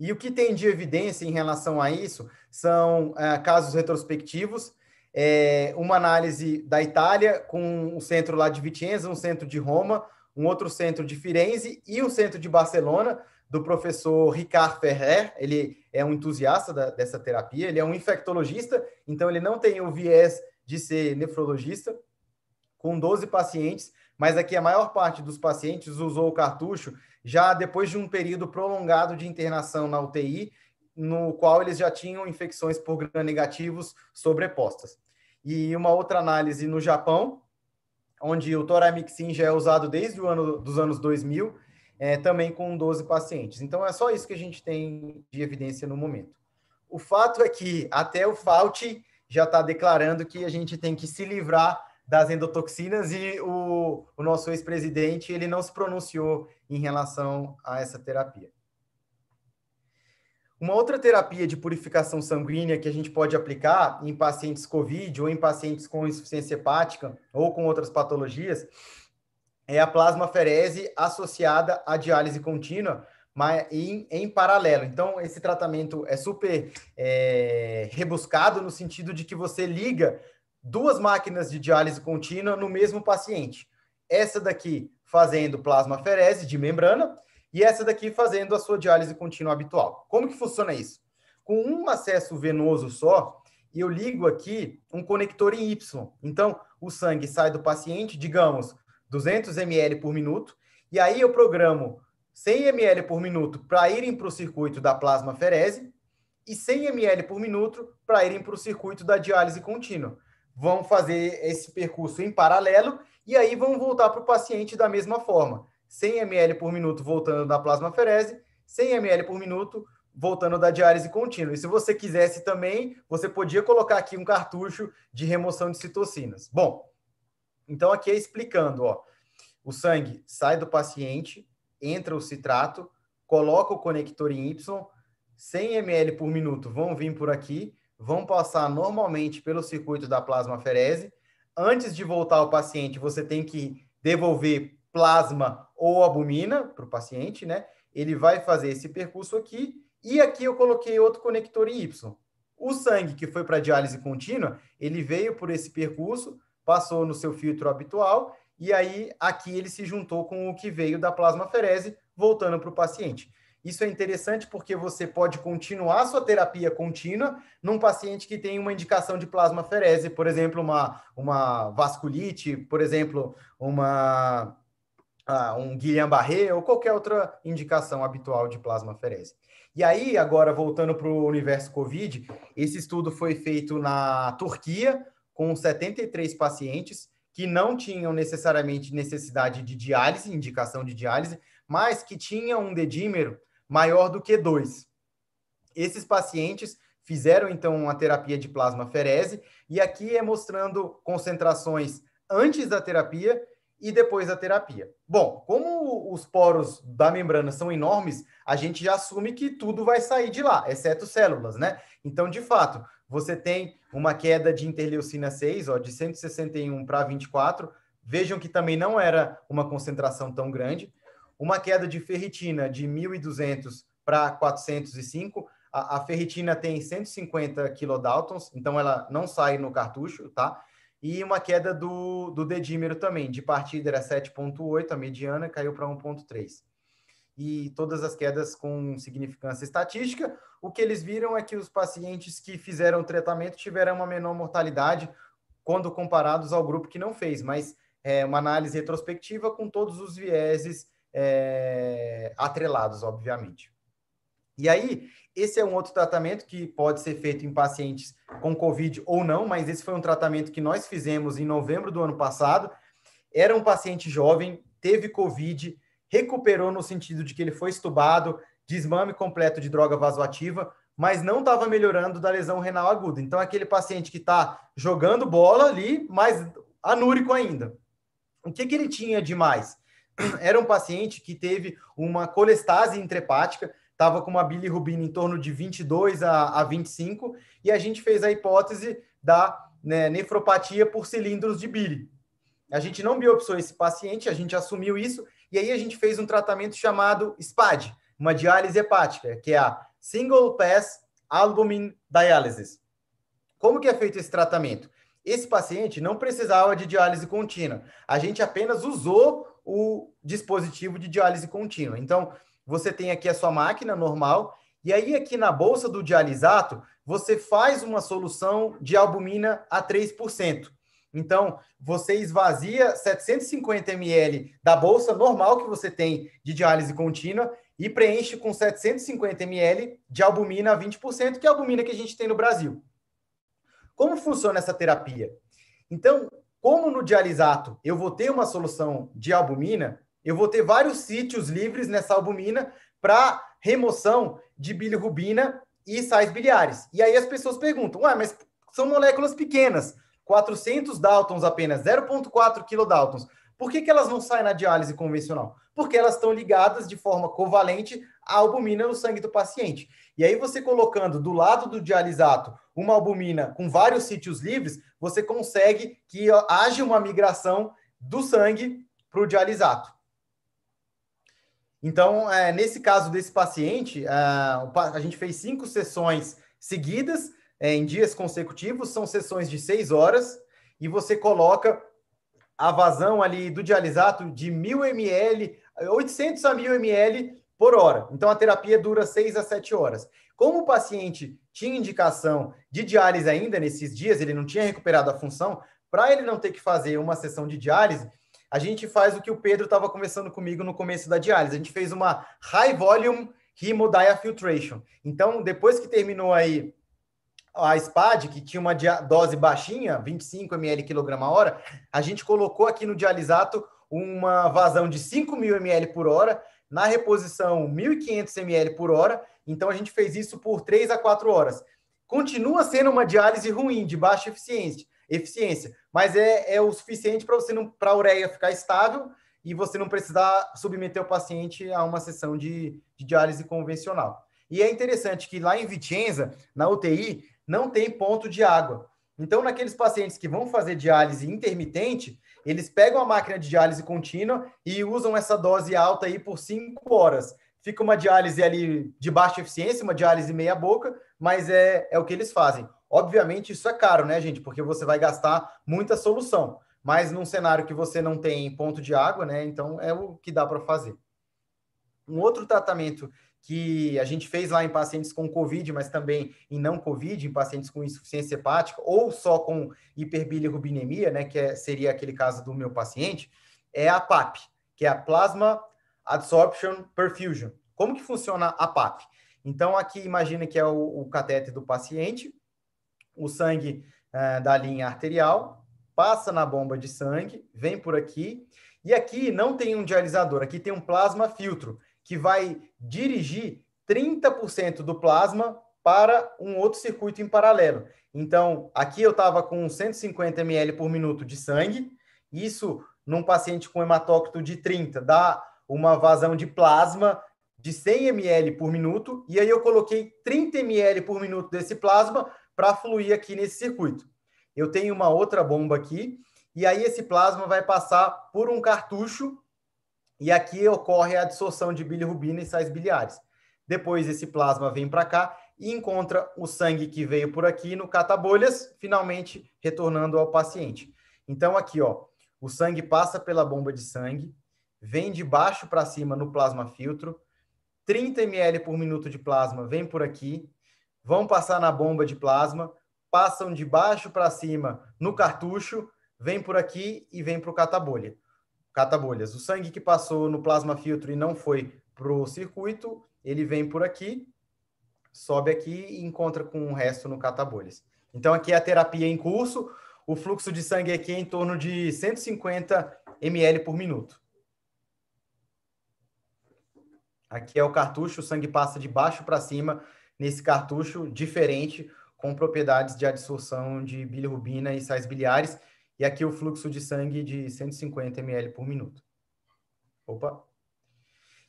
E o que tem de evidência em relação a isso são eh, casos retrospectivos é, uma análise da Itália, com um centro lá de Vicenza, um centro de Roma, um outro centro de Firenze e um centro de Barcelona, do professor Ricard Ferrer. Ele é um entusiasta da, dessa terapia, ele é um infectologista, então ele não tem o viés de ser nefrologista, com 12 pacientes, mas aqui a maior parte dos pacientes usou o cartucho já depois de um período prolongado de internação na UTI, no qual eles já tinham infecções por gram negativos sobrepostas e uma outra análise no Japão, onde o Toramixin já é usado desde o ano dos anos 2000, é, também com 12 pacientes. Então é só isso que a gente tem de evidência no momento. O fato é que até o FAUT já está declarando que a gente tem que se livrar das endotoxinas e o, o nosso ex-presidente ele não se pronunciou em relação a essa terapia. Uma outra terapia de purificação sanguínea que a gente pode aplicar em pacientes COVID ou em pacientes com insuficiência hepática ou com outras patologias é a plasmaferese associada à diálise contínua, mas em, em paralelo. Então, esse tratamento é super é, rebuscado no sentido de que você liga duas máquinas de diálise contínua no mesmo paciente. Essa daqui fazendo plasmaferese de membrana e essa daqui fazendo a sua diálise contínua habitual. Como que funciona isso? Com um acesso venoso só, eu ligo aqui um conector em Y. Então, o sangue sai do paciente, digamos, 200 ml por minuto, e aí eu programo 100 ml por minuto para irem para o circuito da plasmaferese e 100 ml por minuto para irem para o circuito da diálise contínua. Vão fazer esse percurso em paralelo e aí vão voltar para o paciente da mesma forma. 100 ml por minuto voltando da plasmaferese, 100 ml por minuto voltando da diálise contínua. E se você quisesse também, você podia colocar aqui um cartucho de remoção de citocinas. Bom, então aqui é explicando, ó. O sangue sai do paciente, entra o citrato, coloca o conector em Y, 100 ml por minuto vão vir por aqui, vão passar normalmente pelo circuito da plasmaferese. Antes de voltar ao paciente, você tem que devolver plasma ou albumina para o paciente, né? Ele vai fazer esse percurso aqui e aqui eu coloquei outro conector em Y. O sangue que foi para diálise contínua, ele veio por esse percurso, passou no seu filtro habitual e aí aqui ele se juntou com o que veio da plasmaferese, voltando para o paciente. Isso é interessante porque você pode continuar sua terapia contínua num paciente que tem uma indicação de plasmaferese, por exemplo, uma, uma vasculite, por exemplo, uma ah, um Guillain-Barré ou qualquer outra indicação habitual de plasmaferese. E aí, agora voltando para o universo COVID, esse estudo foi feito na Turquia com 73 pacientes que não tinham necessariamente necessidade de diálise, indicação de diálise, mas que tinham um dedímero maior do que 2. Esses pacientes fizeram então uma terapia de plasma ferese e aqui é mostrando concentrações antes da terapia e depois a terapia. Bom, como os poros da membrana são enormes, a gente já assume que tudo vai sair de lá, exceto células, né? Então, de fato, você tem uma queda de interleucina 6, ó, de 161 para 24. Vejam que também não era uma concentração tão grande. Uma queda de ferritina de 1.200 para 405. A, a ferritina tem 150 kilodaltons, então ela não sai no cartucho, tá? e uma queda do, do dedímero também. De partida era 7,8, a mediana caiu para 1,3. E todas as quedas com significância estatística. O que eles viram é que os pacientes que fizeram o tratamento tiveram uma menor mortalidade quando comparados ao grupo que não fez, mas é uma análise retrospectiva com todos os vieses é, atrelados, obviamente. E aí, esse é um outro tratamento que pode ser feito em pacientes com Covid ou não, mas esse foi um tratamento que nós fizemos em novembro do ano passado. Era um paciente jovem, teve Covid, recuperou no sentido de que ele foi estubado, desmame completo de droga vasoativa, mas não estava melhorando da lesão renal aguda. Então, é aquele paciente que está jogando bola ali, mas anúrico ainda. O que, que ele tinha de mais? Era um paciente que teve uma colestase intrepática, estava com uma bilirrubina em torno de 22 a, a 25, e a gente fez a hipótese da né, nefropatia por cilindros de bile. A gente não biopsou esse paciente, a gente assumiu isso, e aí a gente fez um tratamento chamado SPAD, uma diálise hepática, que é a Single Pass Albumin Dialysis. Como que é feito esse tratamento? Esse paciente não precisava de diálise contínua. A gente apenas usou o dispositivo de diálise contínua. Então, você tem aqui a sua máquina normal, e aí aqui na bolsa do dialisato, você faz uma solução de albumina a 3%. Então, você esvazia 750 ml da bolsa normal que você tem de diálise contínua e preenche com 750 ml de albumina a 20%, que é a albumina que a gente tem no Brasil. Como funciona essa terapia? Então, como no dialisato eu vou ter uma solução de albumina, eu vou ter vários sítios livres nessa albumina para remoção de bilirrubina e sais biliares. E aí as pessoas perguntam, ué, mas são moléculas pequenas, 400 Daltons apenas, 0,4 kilodaltons. Por que, que elas não saem na diálise convencional? Porque elas estão ligadas de forma covalente à albumina no sangue do paciente. E aí, você colocando do lado do dialisato uma albumina com vários sítios livres, você consegue que haja uma migração do sangue para o dialisato. Então, é, nesse caso desse paciente, é, a, a gente fez cinco sessões seguidas, é, em dias consecutivos, são sessões de seis horas, e você coloca a vazão ali do dialisato de 1.000 ml, 800 a 1.000 ml por hora. Então, a terapia dura seis a sete horas. Como o paciente tinha indicação de diálise ainda nesses dias, ele não tinha recuperado a função, para ele não ter que fazer uma sessão de diálise, a gente faz o que o Pedro estava conversando comigo no começo da diálise. A gente fez uma high volume hemodiafiltration. filtration. Então, depois que terminou aí a SPAD, que tinha uma dose baixinha, 25 ml quilograma hora, a gente colocou aqui no dialisato uma vazão de 5.000 ml por hora, na reposição 1.500 ml por hora, então a gente fez isso por 3 a 4 horas. Continua sendo uma diálise ruim, de baixa eficiência, eficiência. Mas é, é o suficiente para você não para a ureia ficar estável e você não precisar submeter o paciente a uma sessão de, de diálise convencional. E é interessante que lá em Vicenza, na UTI, não tem ponto de água. Então, naqueles pacientes que vão fazer diálise intermitente, eles pegam a máquina de diálise contínua e usam essa dose alta aí por 5 horas. Fica uma diálise ali de baixa eficiência, uma diálise meia boca, mas é, é o que eles fazem. Obviamente, isso é caro, né, gente? Porque você vai gastar muita solução. Mas num cenário que você não tem ponto de água, né? Então é o que dá para fazer. Um outro tratamento que a gente fez lá em pacientes com COVID, mas também em não COVID, em pacientes com insuficiência hepática ou só com hiperbilirrubinemia, né, que é, seria aquele caso do meu paciente, é a PAP, que é a Plasma Adsorption Perfusion. Como que funciona a PAP? Então aqui imagina que é o, o catéter do paciente o sangue é, da linha arterial, passa na bomba de sangue, vem por aqui, e aqui não tem um dialisador, aqui tem um plasma filtro, que vai dirigir 30% do plasma para um outro circuito em paralelo. Então, aqui eu estava com 150 ml por minuto de sangue, isso num paciente com hematócrito de 30 dá uma vazão de plasma de 100 ml por minuto, e aí eu coloquei 30 ml por minuto desse plasma para fluir aqui nesse circuito. Eu tenho uma outra bomba aqui, e aí esse plasma vai passar por um cartucho, e aqui ocorre a absorção de bilirrubina e sais biliares. Depois esse plasma vem para cá e encontra o sangue que veio por aqui no catabolhas, finalmente retornando ao paciente. Então aqui, ó, o sangue passa pela bomba de sangue, vem de baixo para cima no plasma filtro, 30 ml por minuto de plasma vem por aqui, vão passar na bomba de plasma, passam de baixo para cima no cartucho, vem por aqui e vem para o catabolha. Catabolhas. O sangue que passou no plasma filtro e não foi para o circuito, ele vem por aqui, sobe aqui e encontra com o resto no catabolhas. Então, aqui é a terapia em curso. O fluxo de sangue aqui é em torno de 150 ml por minuto. Aqui é o cartucho, o sangue passa de baixo para cima nesse cartucho diferente, com propriedades de adsorção de bilirrubina e sais biliares, e aqui o fluxo de sangue de 150 ml por minuto. Opa!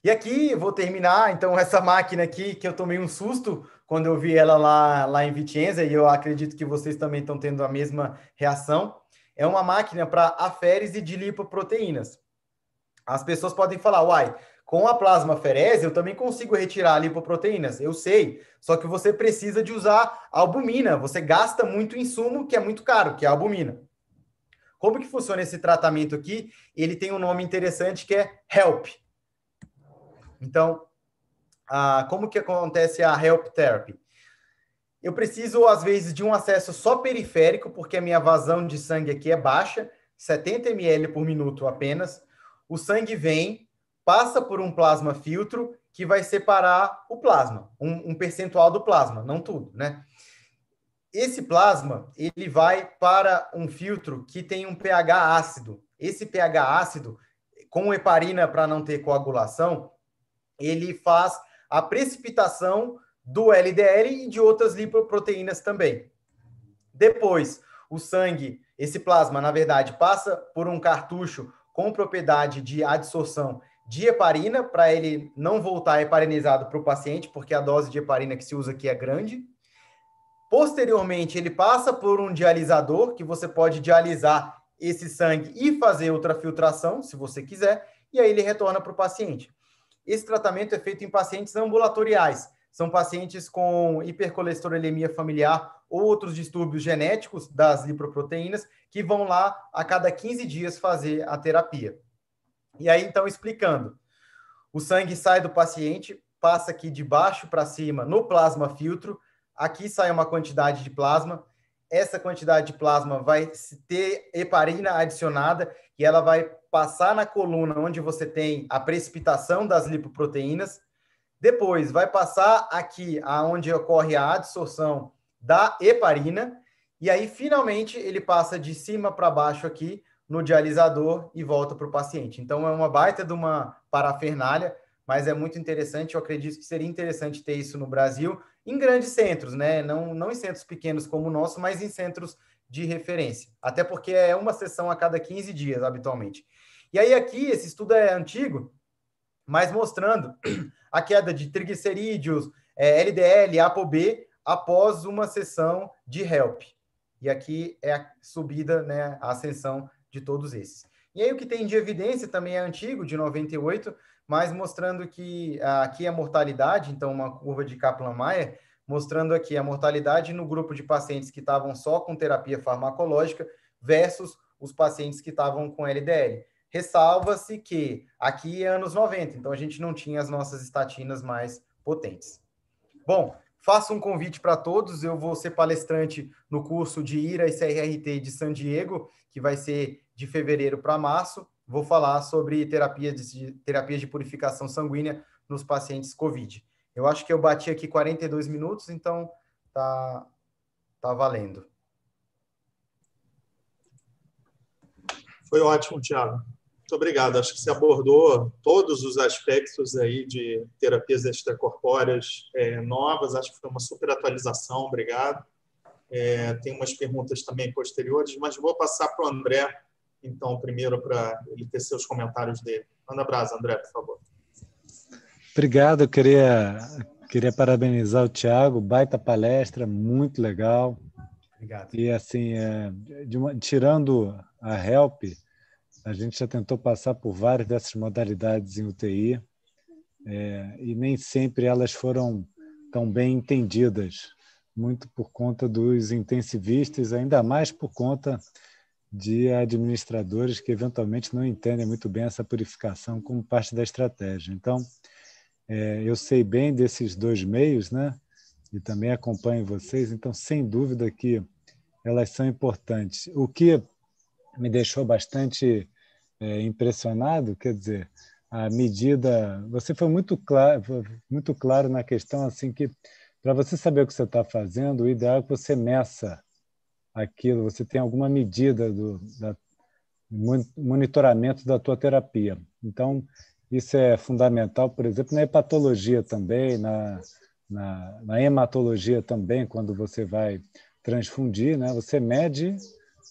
E aqui vou terminar, então, essa máquina aqui que eu tomei um susto quando eu vi ela lá, lá em Vicenza, e eu acredito que vocês também estão tendo a mesma reação. É uma máquina para aférese de lipoproteínas. As pessoas podem falar, uai, com a plasmaferese, eu também consigo retirar lipoproteínas, eu sei. Só que você precisa de usar albumina. Você gasta muito insumo, que é muito caro, que é a albumina. Como que funciona esse tratamento aqui? Ele tem um nome interessante que é HELP. Então, a, como que acontece a HELP Therapy? Eu preciso, às vezes, de um acesso só periférico, porque a minha vazão de sangue aqui é baixa, 70 ml por minuto apenas. O sangue vem, passa por um plasma filtro que vai separar o plasma, um, um percentual do plasma, não tudo, né? Esse plasma, ele vai para um filtro que tem um pH ácido. Esse pH ácido, com heparina para não ter coagulação, ele faz a precipitação do LDL e de outras lipoproteínas também. Depois, o sangue, esse plasma, na verdade, passa por um cartucho com propriedade de adsorção de heparina, para ele não voltar heparinizado para o paciente, porque a dose de heparina que se usa aqui é grande. Posteriormente, ele passa por um dialisador, que você pode dialisar esse sangue e fazer outra filtração se você quiser, e aí ele retorna para o paciente. Esse tratamento é feito em pacientes ambulatoriais, são pacientes com hipercolesterolemia familiar ou outros distúrbios genéticos das lipoproteínas que vão lá a cada 15 dias fazer a terapia. E aí, então, explicando. O sangue sai do paciente, passa aqui de baixo para cima no plasma filtro. Aqui sai uma quantidade de plasma. Essa quantidade de plasma vai ter heparina adicionada e ela vai passar na coluna onde você tem a precipitação das lipoproteínas. Depois, vai passar aqui aonde ocorre a adsorção da heparina. E aí, finalmente, ele passa de cima para baixo aqui no dialisador e volta para o paciente. Então, é uma baita de uma parafernália, mas é muito interessante. Eu acredito que seria interessante ter isso no Brasil, em grandes centros, né? Não, não em centros pequenos como o nosso, mas em centros de referência. Até porque é uma sessão a cada 15 dias, habitualmente. E aí, aqui, esse estudo é antigo, mas mostrando a queda de triglicerídeos, é, LDL, ApoB, após uma sessão de HELP. E aqui é a subida, né, a ascensão de todos esses. E aí o que tem de evidência também é antigo, de 98, mas mostrando que aqui a é mortalidade, então uma curva de Kaplan-Meier, mostrando aqui a mortalidade no grupo de pacientes que estavam só com terapia farmacológica versus os pacientes que estavam com LDL. Ressalva-se que aqui é anos 90, então a gente não tinha as nossas estatinas mais potentes. Bom, faço um convite para todos. Eu vou ser palestrante no curso de IRA e CRRT de San Diego que vai ser de fevereiro para março. Vou falar sobre terapias de, terapia de purificação sanguínea nos pacientes COVID. Eu acho que eu bati aqui 42 minutos, então tá, tá valendo. Foi ótimo, Tiago. Muito obrigado. Acho que você abordou todos os aspectos aí de terapias extracorpóreas é, novas. Acho que foi uma super atualização. Obrigado. É, tem umas perguntas também posteriores, mas vou passar para o André, então, primeiro, para ele ter seus comentários dele. Manda abraço, André, por favor. Obrigado, eu queria, queria parabenizar o Tiago, baita palestra, muito legal. Obrigado. E assim, é, uma, tirando a HELP, a gente já tentou passar por várias dessas modalidades em UTI é, e nem sempre elas foram tão bem entendidas muito por conta dos intensivistas, ainda mais por conta de administradores que eventualmente não entendem muito bem essa purificação como parte da estratégia. Então, é, eu sei bem desses dois meios, né? E também acompanho vocês, então, sem dúvida que elas são importantes. O que me deixou bastante é, impressionado, quer dizer, a medida. Você foi muito claro, muito claro na questão, assim, que para você saber o que você está fazendo, o ideal é que você meça aquilo, você tem alguma medida do da, monitoramento da tua terapia. Então, isso é fundamental, por exemplo, na hepatologia também, na, na, na hematologia também, quando você vai transfundir, né? você mede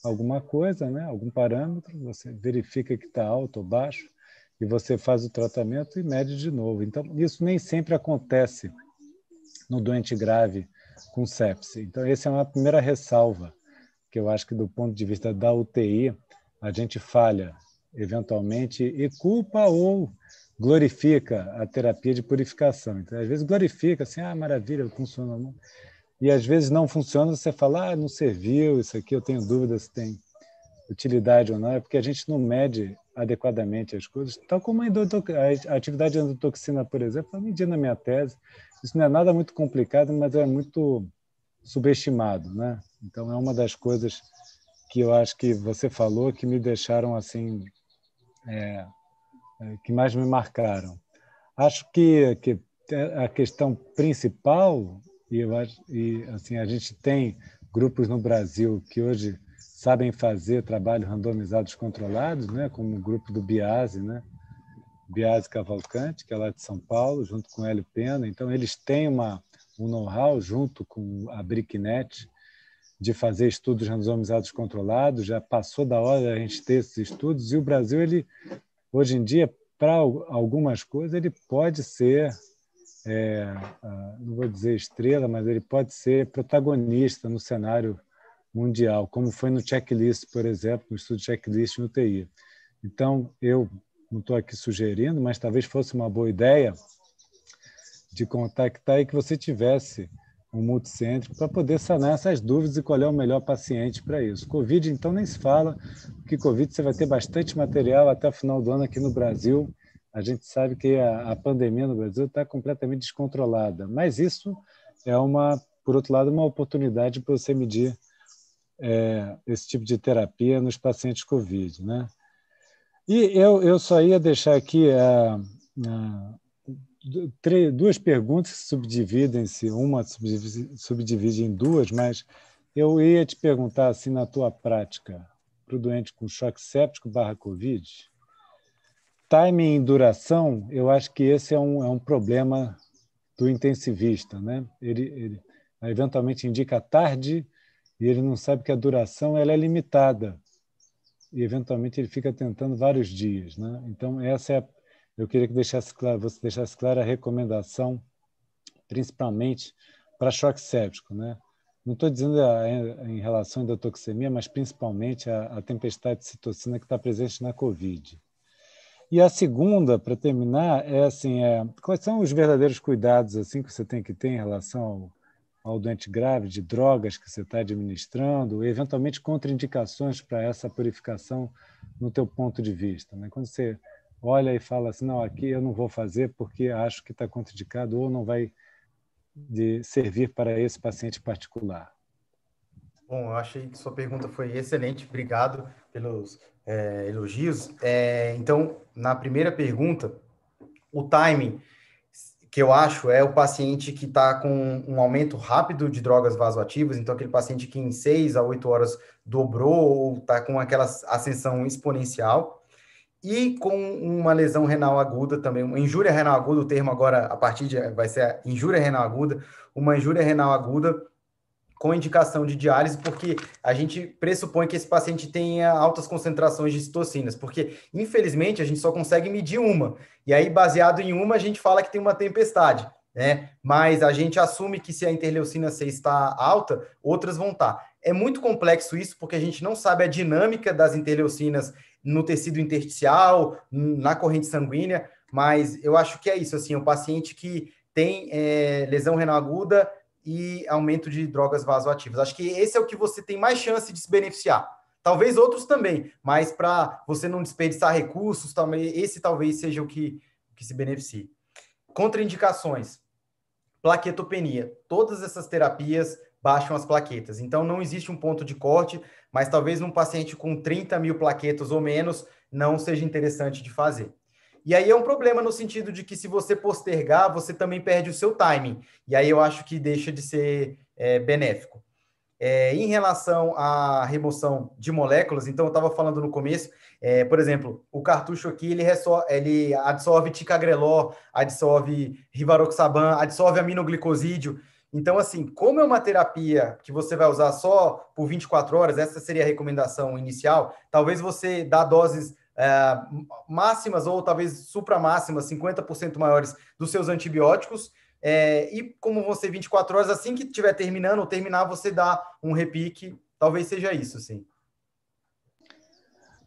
alguma coisa, né? algum parâmetro, você verifica que está alto ou baixo, e você faz o tratamento e mede de novo. Então, isso nem sempre acontece no doente grave com sepse. Então, essa é uma primeira ressalva, que eu acho que do ponto de vista da UTI, a gente falha eventualmente e culpa ou glorifica a terapia de purificação. Então, às vezes glorifica assim, ah, maravilha, funcionou. E às vezes não funciona, você fala, ah, não serviu, isso aqui eu tenho dúvidas se tem utilidade ou não, é porque a gente não mede adequadamente as coisas, tal como a, a atividade de endotoxina, por exemplo, eu medi na minha tese, isso não é nada muito complicado, mas é muito subestimado, né? Então é uma das coisas que eu acho que você falou que me deixaram assim, é, é que mais me marcaram. Acho que, que a questão principal e, eu, e assim a gente tem grupos no Brasil que hoje sabem fazer trabalho randomizados controlados, né? Como o grupo do Biase, né? Biase Cavalcante, que é lá de São Paulo, junto com Hélio Pena. Então, eles têm uma, um know-how, junto com a Bricknet, de fazer estudos randomizados controlados. Já passou da hora a gente ter esses estudos. E o Brasil, ele hoje em dia, para algumas coisas, ele pode ser, é, não vou dizer estrela, mas ele pode ser protagonista no cenário mundial, como foi no checklist, por exemplo, no estudo checklist no TI. Então, eu não estou aqui sugerindo, mas talvez fosse uma boa ideia de contactar e que você tivesse um multicêntrico para poder sanar essas dúvidas e qual é o melhor paciente para isso. Covid, então, nem se fala, porque Covid você vai ter bastante material até o final do ano aqui no Brasil. A gente sabe que a, a pandemia no Brasil está completamente descontrolada, mas isso é uma, por outro lado, uma oportunidade para você medir é, esse tipo de terapia nos pacientes Covid, né? E eu, eu só ia deixar aqui é, é, duas perguntas que subdividem-se, uma subdivide, subdivide em duas, mas eu ia te perguntar assim na tua prática, para o doente com choque séptico barra Covid, timing e duração, eu acho que esse é um, é um problema do intensivista, né? Ele, ele eventualmente indica tarde e ele não sabe que a duração ela é limitada e eventualmente ele fica tentando vários dias, né? Então essa é a, eu queria que deixasse claro, você deixasse clara a recomendação, principalmente para choque séptico, né? Não estou dizendo a, ah, a, é, em relação à toxemia, mas principalmente a, tempestade de citocina que está presente na COVID. E a segunda, para terminar, é assim, é, quais são os verdadeiros cuidados assim que você tem que ter em relação ao doente grave de drogas que você está administrando, eventualmente contraindicações para essa purificação no teu ponto de vista. Né? Quando você olha e fala assim, não, aqui eu não vou fazer porque acho que está contraindicado ou não vai de servir para esse paciente particular. Bom, eu achei que sua pergunta foi excelente, obrigado pelos é, elogios. É, então, na primeira pergunta, o timing que eu acho é o paciente que está com um aumento rápido de drogas vasoativas, então aquele paciente que em 6 a 8 horas dobrou ou está com aquela ascensão exponencial, e com uma lesão renal aguda também, uma injúria renal aguda, o termo agora a partir de vai ser injúria renal aguda, uma injúria renal aguda com indicação de diálise, porque a gente pressupõe que esse paciente tenha altas concentrações de citocinas, porque infelizmente a gente só consegue medir uma, e aí baseado em uma a gente fala que tem uma tempestade, né? Mas a gente assume que se a interleucina 6 está alta, outras vão estar. Tá. É muito complexo isso, porque a gente não sabe a dinâmica das interleucinas no tecido intersticial, na corrente sanguínea, mas eu acho que é isso, assim, o um paciente que tem é, lesão renal aguda, e aumento de drogas vasoativas. Acho que esse é o que você tem mais chance de se beneficiar. Talvez outros também, mas para você não desperdiçar recursos, esse talvez seja o que, que se beneficie. Contraindicações: plaquetopenia. Todas essas terapias baixam as plaquetas. Então, não existe um ponto de corte, mas talvez num paciente com 30 mil plaquetas ou menos não seja interessante de fazer. E aí é um problema no sentido de que se você postergar, você também perde o seu timing. E aí eu acho que deixa de ser é, benéfico. É, em relação à remoção de moléculas, então eu estava falando no começo, é, por exemplo, o cartucho aqui ele, resso, ele adsorve ticagreló, adsorve rivaroxaban, adsorve aminoglicosídeo. Então, assim, como é uma terapia que você vai usar só por 24 horas, essa seria a recomendação inicial, talvez você dá doses é, máximas ou talvez supramáximas, 50% maiores dos seus antibióticos. É, e como vão ser 24 horas, assim que estiver terminando ou terminar, você dá um repique. Talvez seja isso, sim.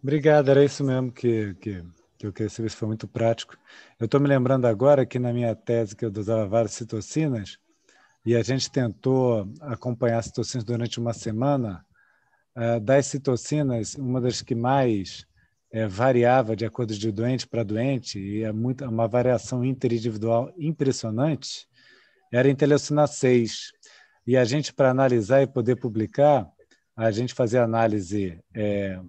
Obrigado, era isso mesmo que, que, que eu queria saber, se foi muito prático. Eu estou me lembrando agora que na minha tese que eu usava várias citocinas, e a gente tentou acompanhar citocinas durante uma semana, é, das citocinas, uma das que mais é, variava de acordo de doente para doente, e é muito, uma variação interindividual impressionante, era em Telecina 6. E a gente, para analisar e poder publicar, a gente fazia análise é,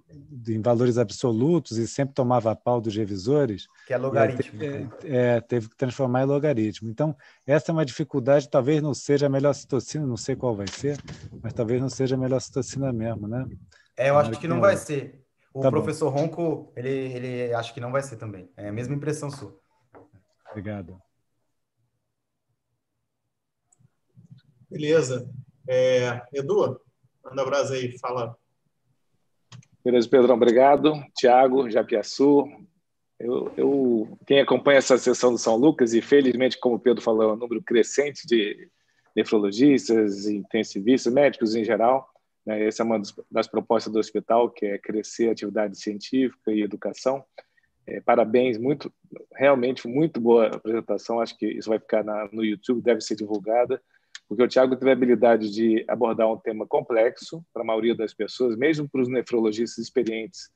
em valores absolutos e sempre tomava a pau dos revisores. Que é logaritmo. Teve, né? é, teve que transformar em logaritmo. Então, essa é uma dificuldade, talvez não seja a melhor citocina, não sei qual vai ser, mas talvez não seja a melhor citocina mesmo, né? É, eu acho que não vai é. ser. O tá professor bom. Ronco, ele, ele acha que não vai ser também. É a mesma impressão sua. Obrigado. Beleza. É, Edu, manda um abraço aí, fala. Beleza, Pedrão, obrigado. Tiago, Japiaçu. Eu, eu, quem acompanha essa sessão do São Lucas, e felizmente, como o Pedro falou, é um número crescente de nefrologistas, intensivistas, médicos em geral, né? Essa é uma das propostas do hospital, que é crescer a atividade científica e educação. É, parabéns, muito, realmente muito boa apresentação. Acho que isso vai ficar na, no YouTube, deve ser divulgada, porque o Tiago teve a habilidade de abordar um tema complexo para a maioria das pessoas, mesmo para os nefrologistas experientes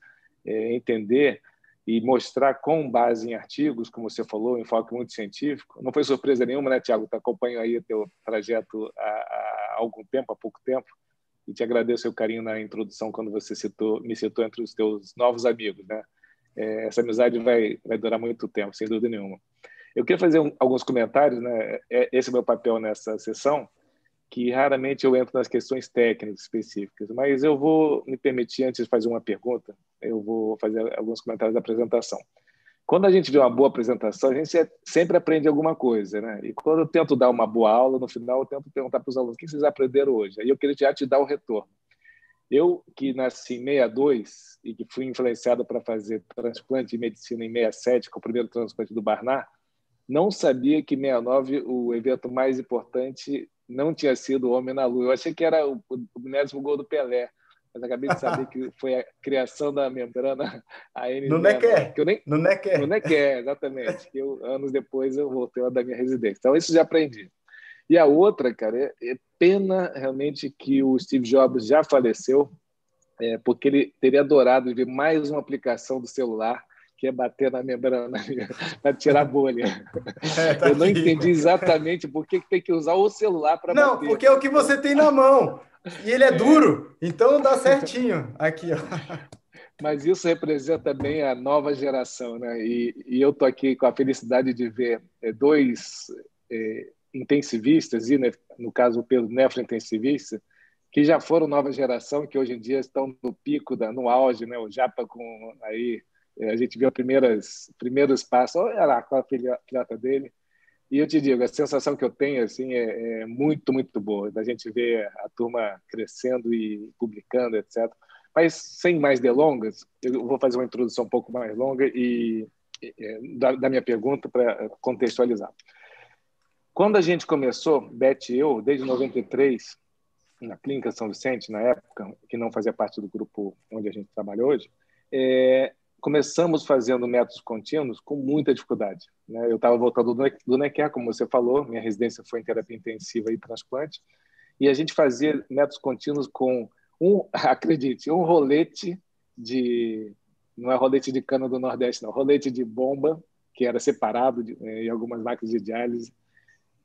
é, entender e mostrar com base em artigos, como você falou, em enfoque muito científico. Não foi surpresa nenhuma, né, Tiago? Tu acompanha aí o teu trajeto há, há algum tempo, há pouco tempo e te agradeço o carinho na introdução quando você citou, me citou entre os teus novos amigos, né? É, essa amizade vai, vai durar muito tempo, sem dúvida nenhuma. Eu queria fazer um, alguns comentários, né? É, esse é o meu papel nessa sessão, que raramente eu entro nas questões técnicas específicas, mas eu vou me permitir, antes de fazer uma pergunta, eu vou fazer alguns comentários da apresentação. Quando a gente vê uma boa apresentação, a gente sempre aprende alguma coisa, né? E quando eu tento dar uma boa aula, no final eu tento perguntar para os alunos o que vocês aprenderam hoje. Aí eu queria já te dar o retorno. Eu, que nasci em 62 e que fui influenciado para fazer transplante de medicina em 67, com o primeiro transplante do Barnard, não sabia que 69 o evento mais importante não tinha sido o Homem na Lua. Eu achei que era o, o, o gol do Pelé mas acabei de saber que foi a criação da membrana AN. No que É nem... No NECAR. É no NECAR, é exatamente. Que eu, anos depois eu voltei lá da minha residência. Então, isso já aprendi. E a outra, cara, é, é, pena realmente que o Steve Jobs já faleceu, é, porque ele teria adorado ver mais uma aplicação do celular que é bater na membrana, para tirar a bolha. É, tá eu não aqui. entendi exatamente por que tem que usar o celular para bater. Não, porque é o que você tem na mão. E ele é duro, então dá certinho. Aqui, ó. Mas isso representa bem a nova geração, né? E, e eu tô aqui com a felicidade de ver eh, dois eh, intensivistas, e né, no caso o Pedro intensivista, que já foram nova geração, que hoje em dia estão no pico, da, no auge, né? O Japa com aí eh, a gente viu primeiras primeiros passos, olha lá com a filhota dele, e eu te digo, a sensação que eu tenho assim é, é muito, muito boa da gente ver a turma crescendo e publicando, etc. Mas sem mais delongas, eu vou fazer uma introdução um pouco mais longa e é, da, da minha pergunta para contextualizar. Quando a gente começou, Beth e eu, desde 93, na Clínica São Vicente, na época, que não fazia parte do grupo onde a gente trabalha hoje, é, começamos fazendo métodos contínuos com muita dificuldade. Né? Eu estava voltando do, do como você falou, minha residência foi em terapia intensiva e transplante, e a gente fazia métodos contínuos com, um, acredite, um rolete de... Não é rolete de cana do Nordeste, não. Rolete de bomba, que era separado de, em eh, algumas máquinas de diálise.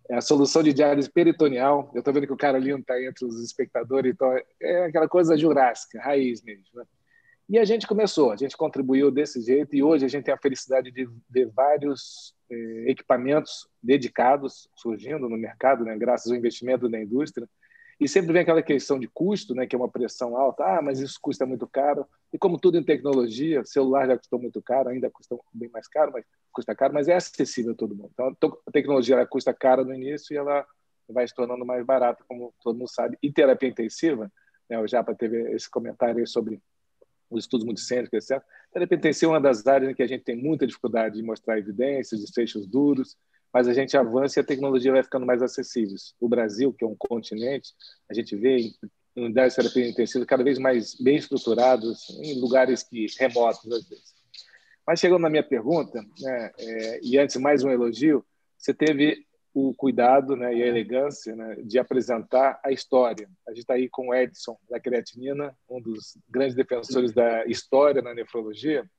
É a solução de diálise peritoneal. Eu estou vendo que o cara ali não está entre os espectadores, então é, é aquela coisa jurássica, raiz mesmo. Né? E a gente começou, a gente contribuiu desse jeito e hoje a gente tem a felicidade de ver vários eh, equipamentos dedicados surgindo no mercado, né, graças ao investimento da indústria. E sempre vem aquela questão de custo, né, que é uma pressão alta. Ah, mas isso custa muito caro. E como tudo em tecnologia, celular já custou muito caro, ainda custa bem mais caro, mas custa caro, mas é acessível a todo mundo. Então, a tecnologia ela custa cara no início e ela vai se tornando mais barata, como todo mundo sabe. E terapia intensiva, né, o Japa teve esse comentário sobre os estudos muito cênicos, etc. De repente, tem sido uma das áreas em que a gente tem muita dificuldade de mostrar evidências, de trechos duros, mas a gente avança e a tecnologia vai ficando mais acessível. O Brasil, que é um continente, a gente vê unidades de terapia intensiva cada vez mais bem estruturadas, em lugares que remotos, às vezes. Mas chegando na minha pergunta, né, é, e antes mais um elogio, você teve o cuidado né, e a elegância né, de apresentar a história. A gente está aí com o Edson da creatinina, um dos grandes defensores da história na nefrologia,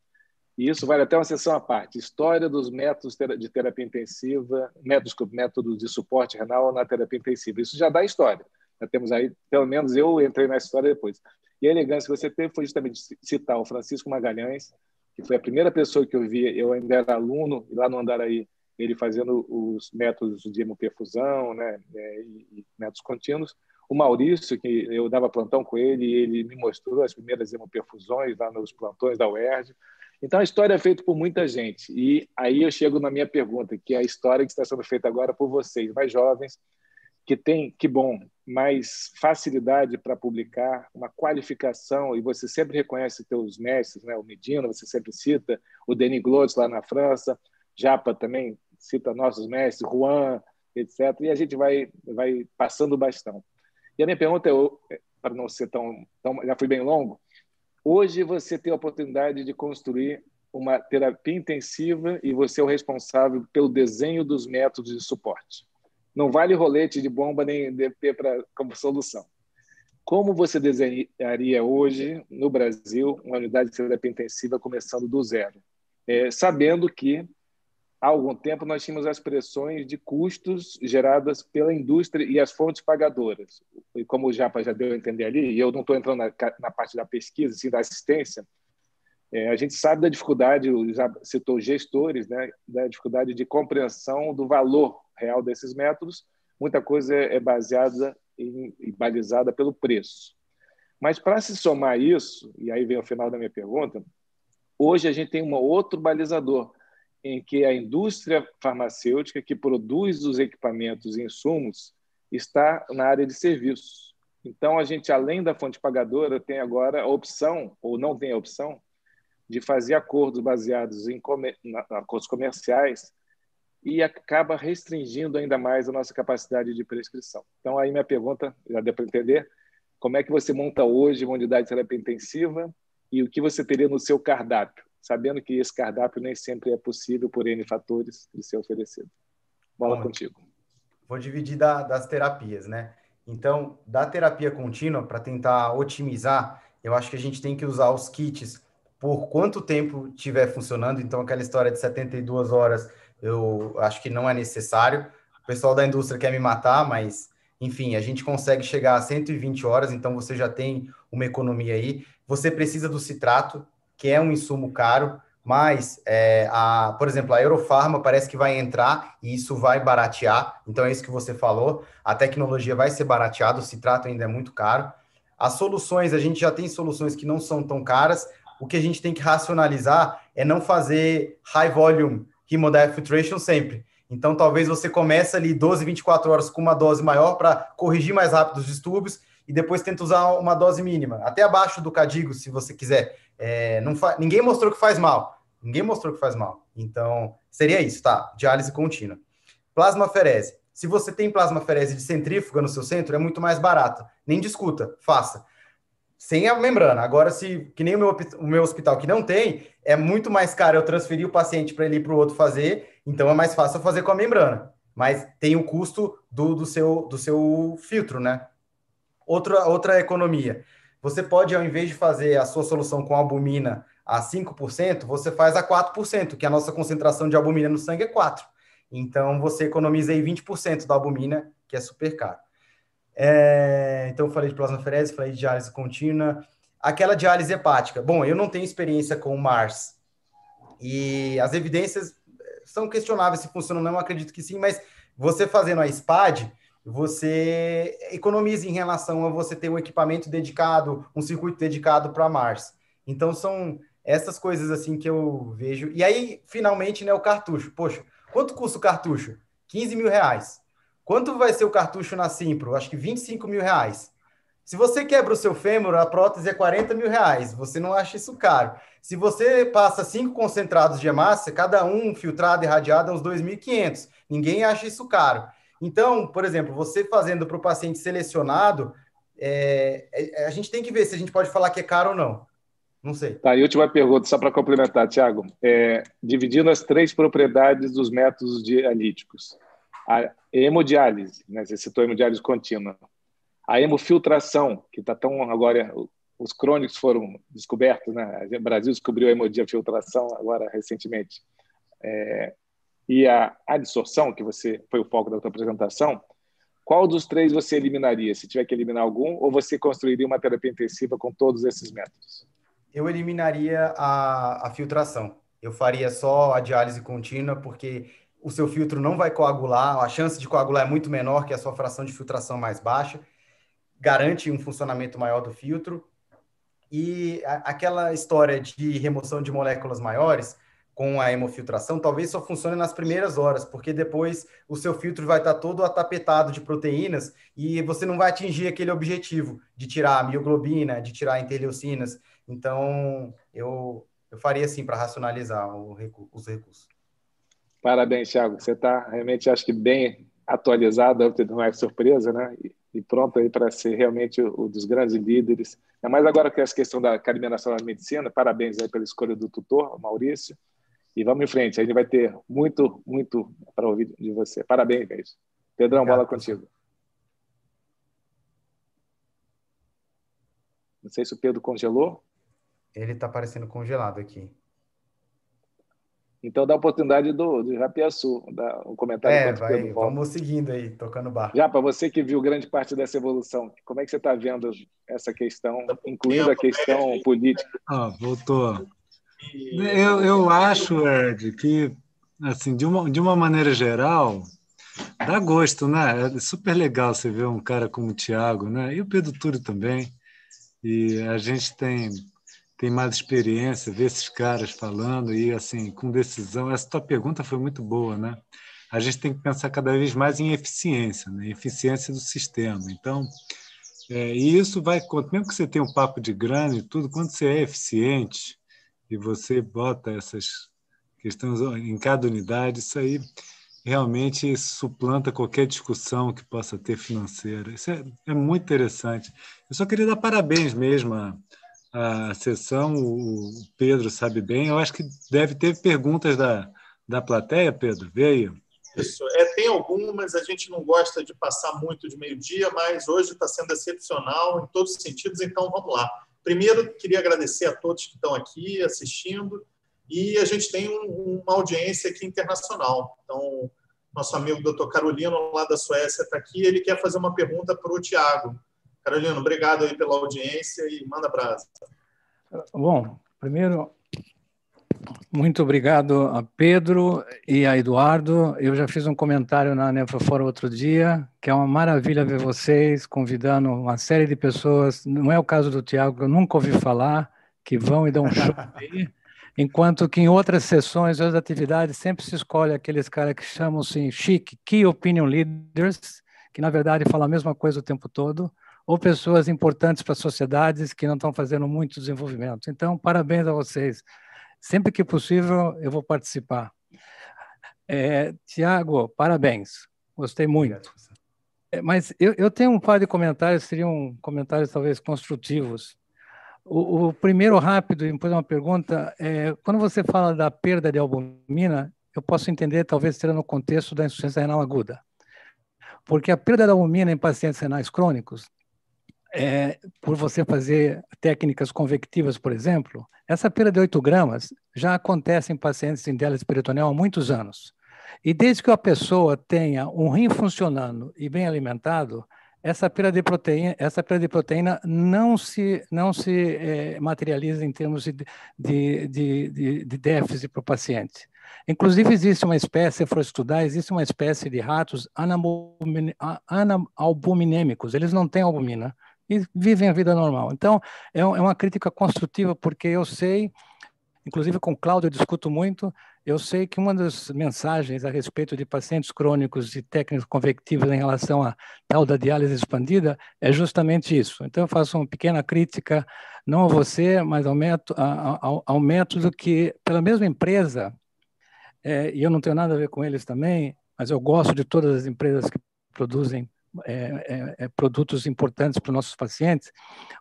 e isso vale até uma sessão à parte. História dos métodos de terapia intensiva, métodos, métodos de suporte renal na terapia intensiva. Isso já dá história. Já temos aí, pelo menos eu entrei na história depois. E a elegância que você teve foi justamente citar o Francisco Magalhães, que foi a primeira pessoa que eu vi, eu ainda era aluno, lá no Andaraí, ele fazendo os métodos de hemoperfusão né, é, e, métodos contínuos. O Maurício, que eu dava plantão com ele, ele me mostrou as primeiras hemoperfusões lá nos plantões da UERJ. Então, a história é feita por muita gente. E aí eu chego na minha pergunta, que é a história que está sendo feita agora por vocês, mais jovens, que tem, que bom, mais facilidade para publicar, uma qualificação, e você sempre reconhece teus mestres, né? o Medina, você sempre cita, o Denis Glotz lá na França, Japa também cita nossos mestres, Juan, etc. E a gente vai, vai passando o bastão. E a minha pergunta é, para não ser tão, tão. Já fui bem longo. Hoje você tem a oportunidade de construir uma terapia intensiva e você é o responsável pelo desenho dos métodos de suporte. Não vale rolete de bomba nem DP pra, como solução. Como você desenharia hoje, no Brasil, uma unidade de terapia intensiva começando do zero? É, sabendo que há algum tempo nós tínhamos as pressões de custos geradas pela indústria e as fontes pagadoras. E como o Japa já deu a entender ali, e eu não estou entrando na, na, parte da pesquisa, sim da assistência, é, a gente sabe da dificuldade, o Japa citou gestores, né, da dificuldade de compreensão do valor real desses métodos. Muita coisa é, é baseada em, e balizada pelo preço. Mas para se somar isso, e aí vem o final da minha pergunta, hoje a gente tem um outro balizador, em que a indústria farmacêutica que produz os equipamentos e insumos está na área de serviços. Então, a gente, além da fonte pagadora, tem agora a opção, ou não tem a opção, de fazer acordos baseados em comer, acordos comerciais e acaba restringindo ainda mais a nossa capacidade de prescrição. Então, aí minha pergunta, já deu para entender, como é que você monta hoje uma unidade de terapia intensiva e o que você teria no seu cardápio? sabendo que esse cardápio nem sempre é possível por N fatores de ser oferecido. Bola Bom, contigo. Vou dividir da, das terapias, né? Então, da terapia contínua, para tentar otimizar, eu acho que a gente tem que usar os kits por quanto tempo estiver funcionando. Então, aquela história de 72 horas, eu acho que não é necessário. O pessoal da indústria quer me matar, mas, enfim, a gente consegue chegar a 120 horas, então você já tem uma economia aí. Você precisa do citrato, que é um insumo caro, mas, é, a, por exemplo, a Eurofarma parece que vai entrar e isso vai baratear. Então, é isso que você falou. A tecnologia vai ser barateada, o citrato ainda é muito caro. As soluções, a gente já tem soluções que não são tão caras. O que a gente tem que racionalizar é não fazer high volume hemodiafiltration filtration sempre. Então, talvez você comece ali 12, 24 horas com uma dose maior para corrigir mais rápido os distúrbios e depois tenta usar uma dose mínima, até abaixo do cadigo, se você quiser. É, não fa... Ninguém mostrou que faz mal. Ninguém mostrou que faz mal. Então, seria isso, tá? Diálise contínua. ferese. Se você tem ferese de centrífuga no seu centro, é muito mais barato. Nem discuta, faça. Sem a membrana. Agora, se que nem o meu, o meu hospital que não tem, é muito mais caro eu transferir o paciente para ele ir para o outro fazer, então é mais fácil fazer com a membrana. Mas tem o custo do, do, seu, do seu filtro, né? Outra, outra economia. Você pode, ao invés de fazer a sua solução com albumina a 5%, você faz a 4%, que a nossa concentração de albumina no sangue é 4%. Então, você economiza aí 20% da albumina, que é super caro. É, então, falei de plasmaferese, falei de diálise contínua. Aquela diálise hepática. Bom, eu não tenho experiência com o MARS. E as evidências eh, são questionáveis se funcionam ou não, acredito que sim, mas você fazendo a SPAD, você economiza em relação a você ter um equipamento dedicado, um circuito dedicado para Mars. Então são essas coisas assim que eu vejo. E aí, finalmente, né, o cartucho. Poxa, quanto custa o cartucho? 15 mil reais. Quanto vai ser o cartucho na Simpro? Acho que 25 mil reais. Se você quebra o seu fêmur, a prótese é 40 mil reais. Você não acha isso caro. Se você passa cinco concentrados de hemácia, cada um filtrado e radiado é uns 2.500. Ninguém acha isso caro. Então, por exemplo, você fazendo para o paciente selecionado, é, é, é, a gente tem que ver se a gente pode falar que é caro ou não. Não sei. Tá, e última pergunta, só para complementar, Tiago. É, dividindo as três propriedades dos métodos dialíticos. A hemodiálise, né, você citou hemodiálise contínua. A hemofiltração, que está tão agora... Os crônicos foram descobertos, né? O Brasil descobriu a hemodiafiltração agora recentemente. É, e a adsorção, que você foi o foco da sua apresentação, qual dos três você eliminaria, se tiver que eliminar algum, ou você construiria uma terapia intensiva com todos esses métodos? Eu eliminaria a, a filtração. Eu faria só a diálise contínua, porque o seu filtro não vai coagular, a chance de coagular é muito menor que a sua fração de filtração mais baixa, garante um funcionamento maior do filtro. E a, aquela história de remoção de moléculas maiores, com a hemofiltração talvez só funcione nas primeiras horas, porque depois o seu filtro vai estar todo atapetado de proteínas e você não vai atingir aquele objetivo de tirar a mioglobina, de tirar interleucinas. Então, eu, eu faria assim para racionalizar recu os recursos. Parabéns, Thiago. Você está realmente, acho que, bem atualizado, não é surpresa, né? E, pronto aí para ser realmente um dos grandes líderes. é mais agora que é essa questão da Academia Nacional de Medicina, parabéns aí pela escolha do tutor, Maurício. E vamos em frente, a gente vai ter muito, muito para ouvir de você. Parabéns, Pedro Pedrão, Obrigado. bola contigo. Não sei se o Pedro congelou. Ele está parecendo congelado aqui. Então dá a oportunidade do, do Japiaçu, dar um comentário. É, vai, vamos seguindo aí, tocando barco. Já, para você que viu grande parte dessa evolução, como é que você está vendo essa questão, incluindo a questão política? Ah, voltou. Eu, eu acho, Ed, que assim, de uma, de uma maneira geral, dá gosto, né? É super legal você ver um cara como o Thiago, né? E o Pedro Túlio também. E a gente tem tem mais experiência, ver esses caras falando e assim, com decisão. Essa tua pergunta foi muito boa, né? A gente tem que pensar cada vez mais em eficiência, né? eficiência do sistema. Então, é, e isso vai, mesmo que você tenha um papo de grana e tudo, quando você é eficiente, e você bota essas questões em cada unidade, isso aí realmente suplanta qualquer discussão que possa ter financeira. Isso é, é muito interessante. Eu só queria dar parabéns mesmo à, à sessão, o, Pedro sabe bem. Eu acho que deve ter perguntas da, da plateia, Pedro, veio. Isso, é, tem algumas, a gente não gosta de passar muito de meio-dia, mas hoje está sendo excepcional em todos os sentidos, então vamos lá. Primeiro, queria agradecer a todos que estão aqui assistindo e a gente tem um, uma audiência aqui internacional. Então, nosso amigo Dr. Carolino, lá da Suécia, está aqui ele quer fazer uma pergunta para o Tiago. Carolino, obrigado aí pela audiência e manda abraço. Bom, primeiro, muito obrigado a Pedro e a Eduardo. Eu já fiz um comentário na Nefrofora outro dia, que é uma maravilha ver vocês convidando uma série de pessoas. Não é o caso do Tiago, que eu nunca ouvi falar, que vão e dão um show aí. Enquanto que em outras sessões, outras atividades, sempre se escolhe aqueles caras que chamam-se assim, chique, key opinion leaders, que na verdade falam a mesma coisa o tempo todo ou pessoas importantes para sociedades que não estão fazendo muito desenvolvimento. Então, parabéns a vocês. Sempre que possível, eu vou participar. É, Tiago, parabéns. Gostei muito. É, mas eu, eu, tenho um par de comentários, seriam comentários talvez construtivos. O, o primeiro, rápido, e depois uma pergunta. É, quando você fala da perda de albumina, eu posso entender, talvez, seja no contexto da insuficiência renal aguda. Porque a perda da albumina em pacientes renais crônicos é, por você fazer técnicas convectivas, por exemplo, essa perda de 8 gramas já acontece em pacientes em déficit peritoneal há muitos anos. E desde que a pessoa tenha um rim funcionando e bem alimentado, essa perda de proteína, essa perda de proteína não se, não se é, materializa em termos de, de, de, de déficit para o paciente. Inclusive, existe uma espécie, se for estudar, existe uma espécie de ratos anabulminêmicos. Eles não têm albumina, e vivem a vida normal. Então, é, um, é uma crítica construtiva, porque eu sei, inclusive com o Cláudio eu discuto muito, eu sei que uma das mensagens a respeito de pacientes crônicos e técnicos convectivos em relação à tal da diálise expandida é justamente isso. Então, eu faço uma pequena crítica, não a você, mas ao, método, ao, ao método que, pela mesma empresa, é, e eu não tenho nada a ver com eles também, mas eu gosto de todas as empresas que produzem é, é, é, produtos importantes para os nossos pacientes.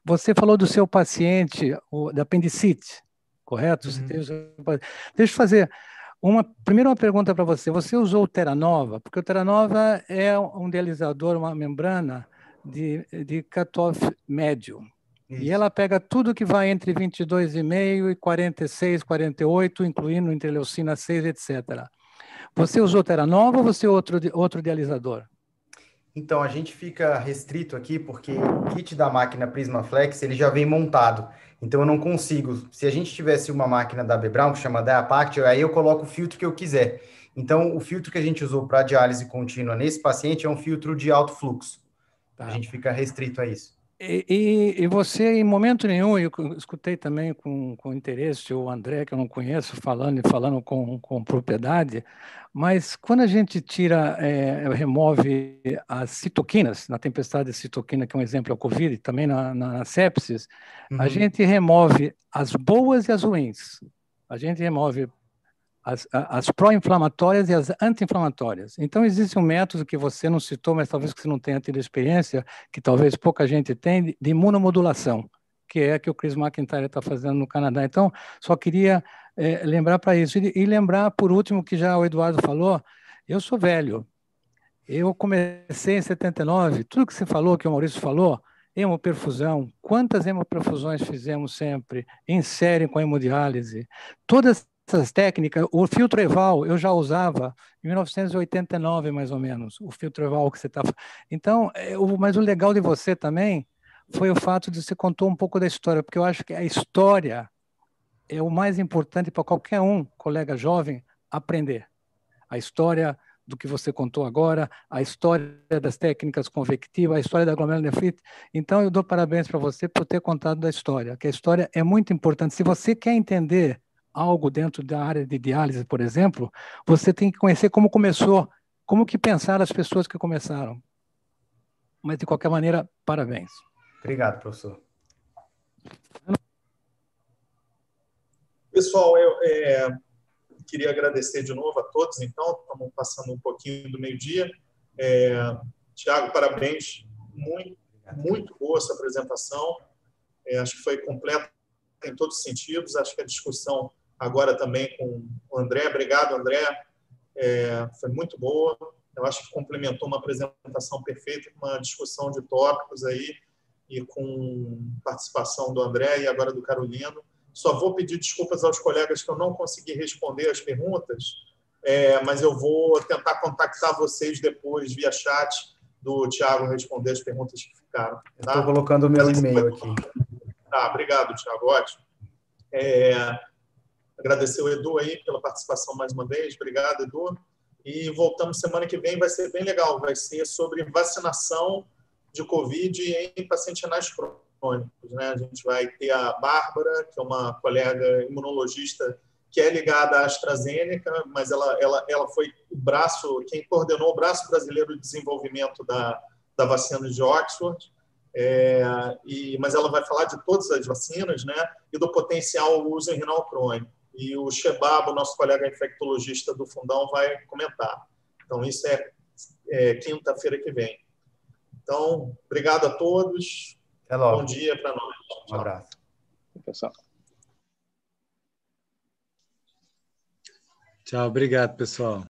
Você falou do seu paciente o, da apendicite, correto? Uhum. Teve... Deixa eu fazer uma primeira uma pergunta para você. Você usou o Teranova? Porque o Teranova é um dialisador, uma membrana de, de cutoff médio. Isso. E ela pega tudo que vai entre 22,5 e 46, 48, incluindo interleucina 6, etc. Você usou Teranova ou você é outro outro dialisador? Então, a gente fica restrito aqui porque o kit da máquina Prisma Flex ele já vem montado. Então, eu não consigo. Se a gente tivesse uma máquina da Bebrown, que chama Diapact, aí eu coloco o filtro que eu quiser. Então, o filtro que a gente usou para diálise contínua nesse paciente é um filtro de alto fluxo. Tá. A gente fica restrito a isso. E, e, você, em momento nenhum, eu escutei também com, com interesse o André, que eu não conheço, falando e falando com, com propriedade, mas quando a gente tira, é, remove as citoquinas, na tempestade de citoquina, que é um exemplo, a é Covid, também na, na, na sepsis, uhum. a gente remove as boas e as ruins. A gente remove as, as pró-inflamatórias e as anti-inflamatórias. Então, existe um método que você não citou, mas talvez que você não tenha tido experiência, que talvez pouca gente tem, de imunomodulação, que é a que o Chris McIntyre está fazendo no Canadá. Então, só queria é, lembrar para isso. E, e lembrar, por último, que já o Eduardo falou, eu sou velho. Eu comecei em 79. Tudo que você falou, que o Maurício falou, hemoperfusão, quantas hemoperfusões fizemos sempre, em série com a hemodiálise, todas essas técnicas, o filtro eval eu já usava em 1989, mais ou menos, o filtro eval que você estava. Então, eu, é, mas o legal de você também foi o fato de você contou um pouco da história, porque eu acho que a história é o mais importante para qualquer um, colega jovem, aprender. A história do que você contou agora, a história das técnicas convectivas, a história da glomerulonefrite. Então, eu dou parabéns para você por ter contado da história, que a história é muito importante. Se você quer entender algo dentro da área de diálise, por exemplo, você tem que conhecer como começou, como que pensaram as pessoas que começaram. Mas, de qualquer maneira, parabéns. Obrigado, professor. Pessoal, eu é, queria agradecer de novo a todos, então, estamos passando um pouquinho do meio-dia. É, Tiago, parabéns, muito, muito boa essa apresentação, é, acho que foi completa em todos os sentidos, acho que a discussão agora também com o André. Obrigado, André. É, foi muito boa. Eu acho que complementou uma apresentação perfeita, uma discussão de tópicos aí e com participação do André e agora do Carolino. Só vou pedir desculpas aos colegas que eu não consegui responder as perguntas, é, mas eu vou tentar contactar vocês depois via chat do Tiago responder as perguntas que ficaram. Tá? Estou colocando o meu então, e-mail aqui. Tá, obrigado, Tiago. Ótimo. É, Agradecer o Edu aí pela participação mais uma vez. Obrigado, Edu. E voltamos semana que vem, vai ser bem legal. Vai ser sobre vacinação de Covid em pacientes renais crônicos. Né? A gente vai ter a Bárbara, que é uma colega imunologista que é ligada à AstraZeneca, mas ela, ela, ela foi o braço, quem coordenou o braço brasileiro de desenvolvimento da, da vacina de Oxford. É, e, mas ela vai falar de todas as vacinas né, e do potencial uso em renal crônico e o Shebab, nosso colega infectologista do Fundão, vai comentar. Então, isso é, é quinta-feira que vem. Então, obrigado a todos. Até logo. Bom dia para nós. Um abraço. pessoal. Tchau, obrigado, pessoal.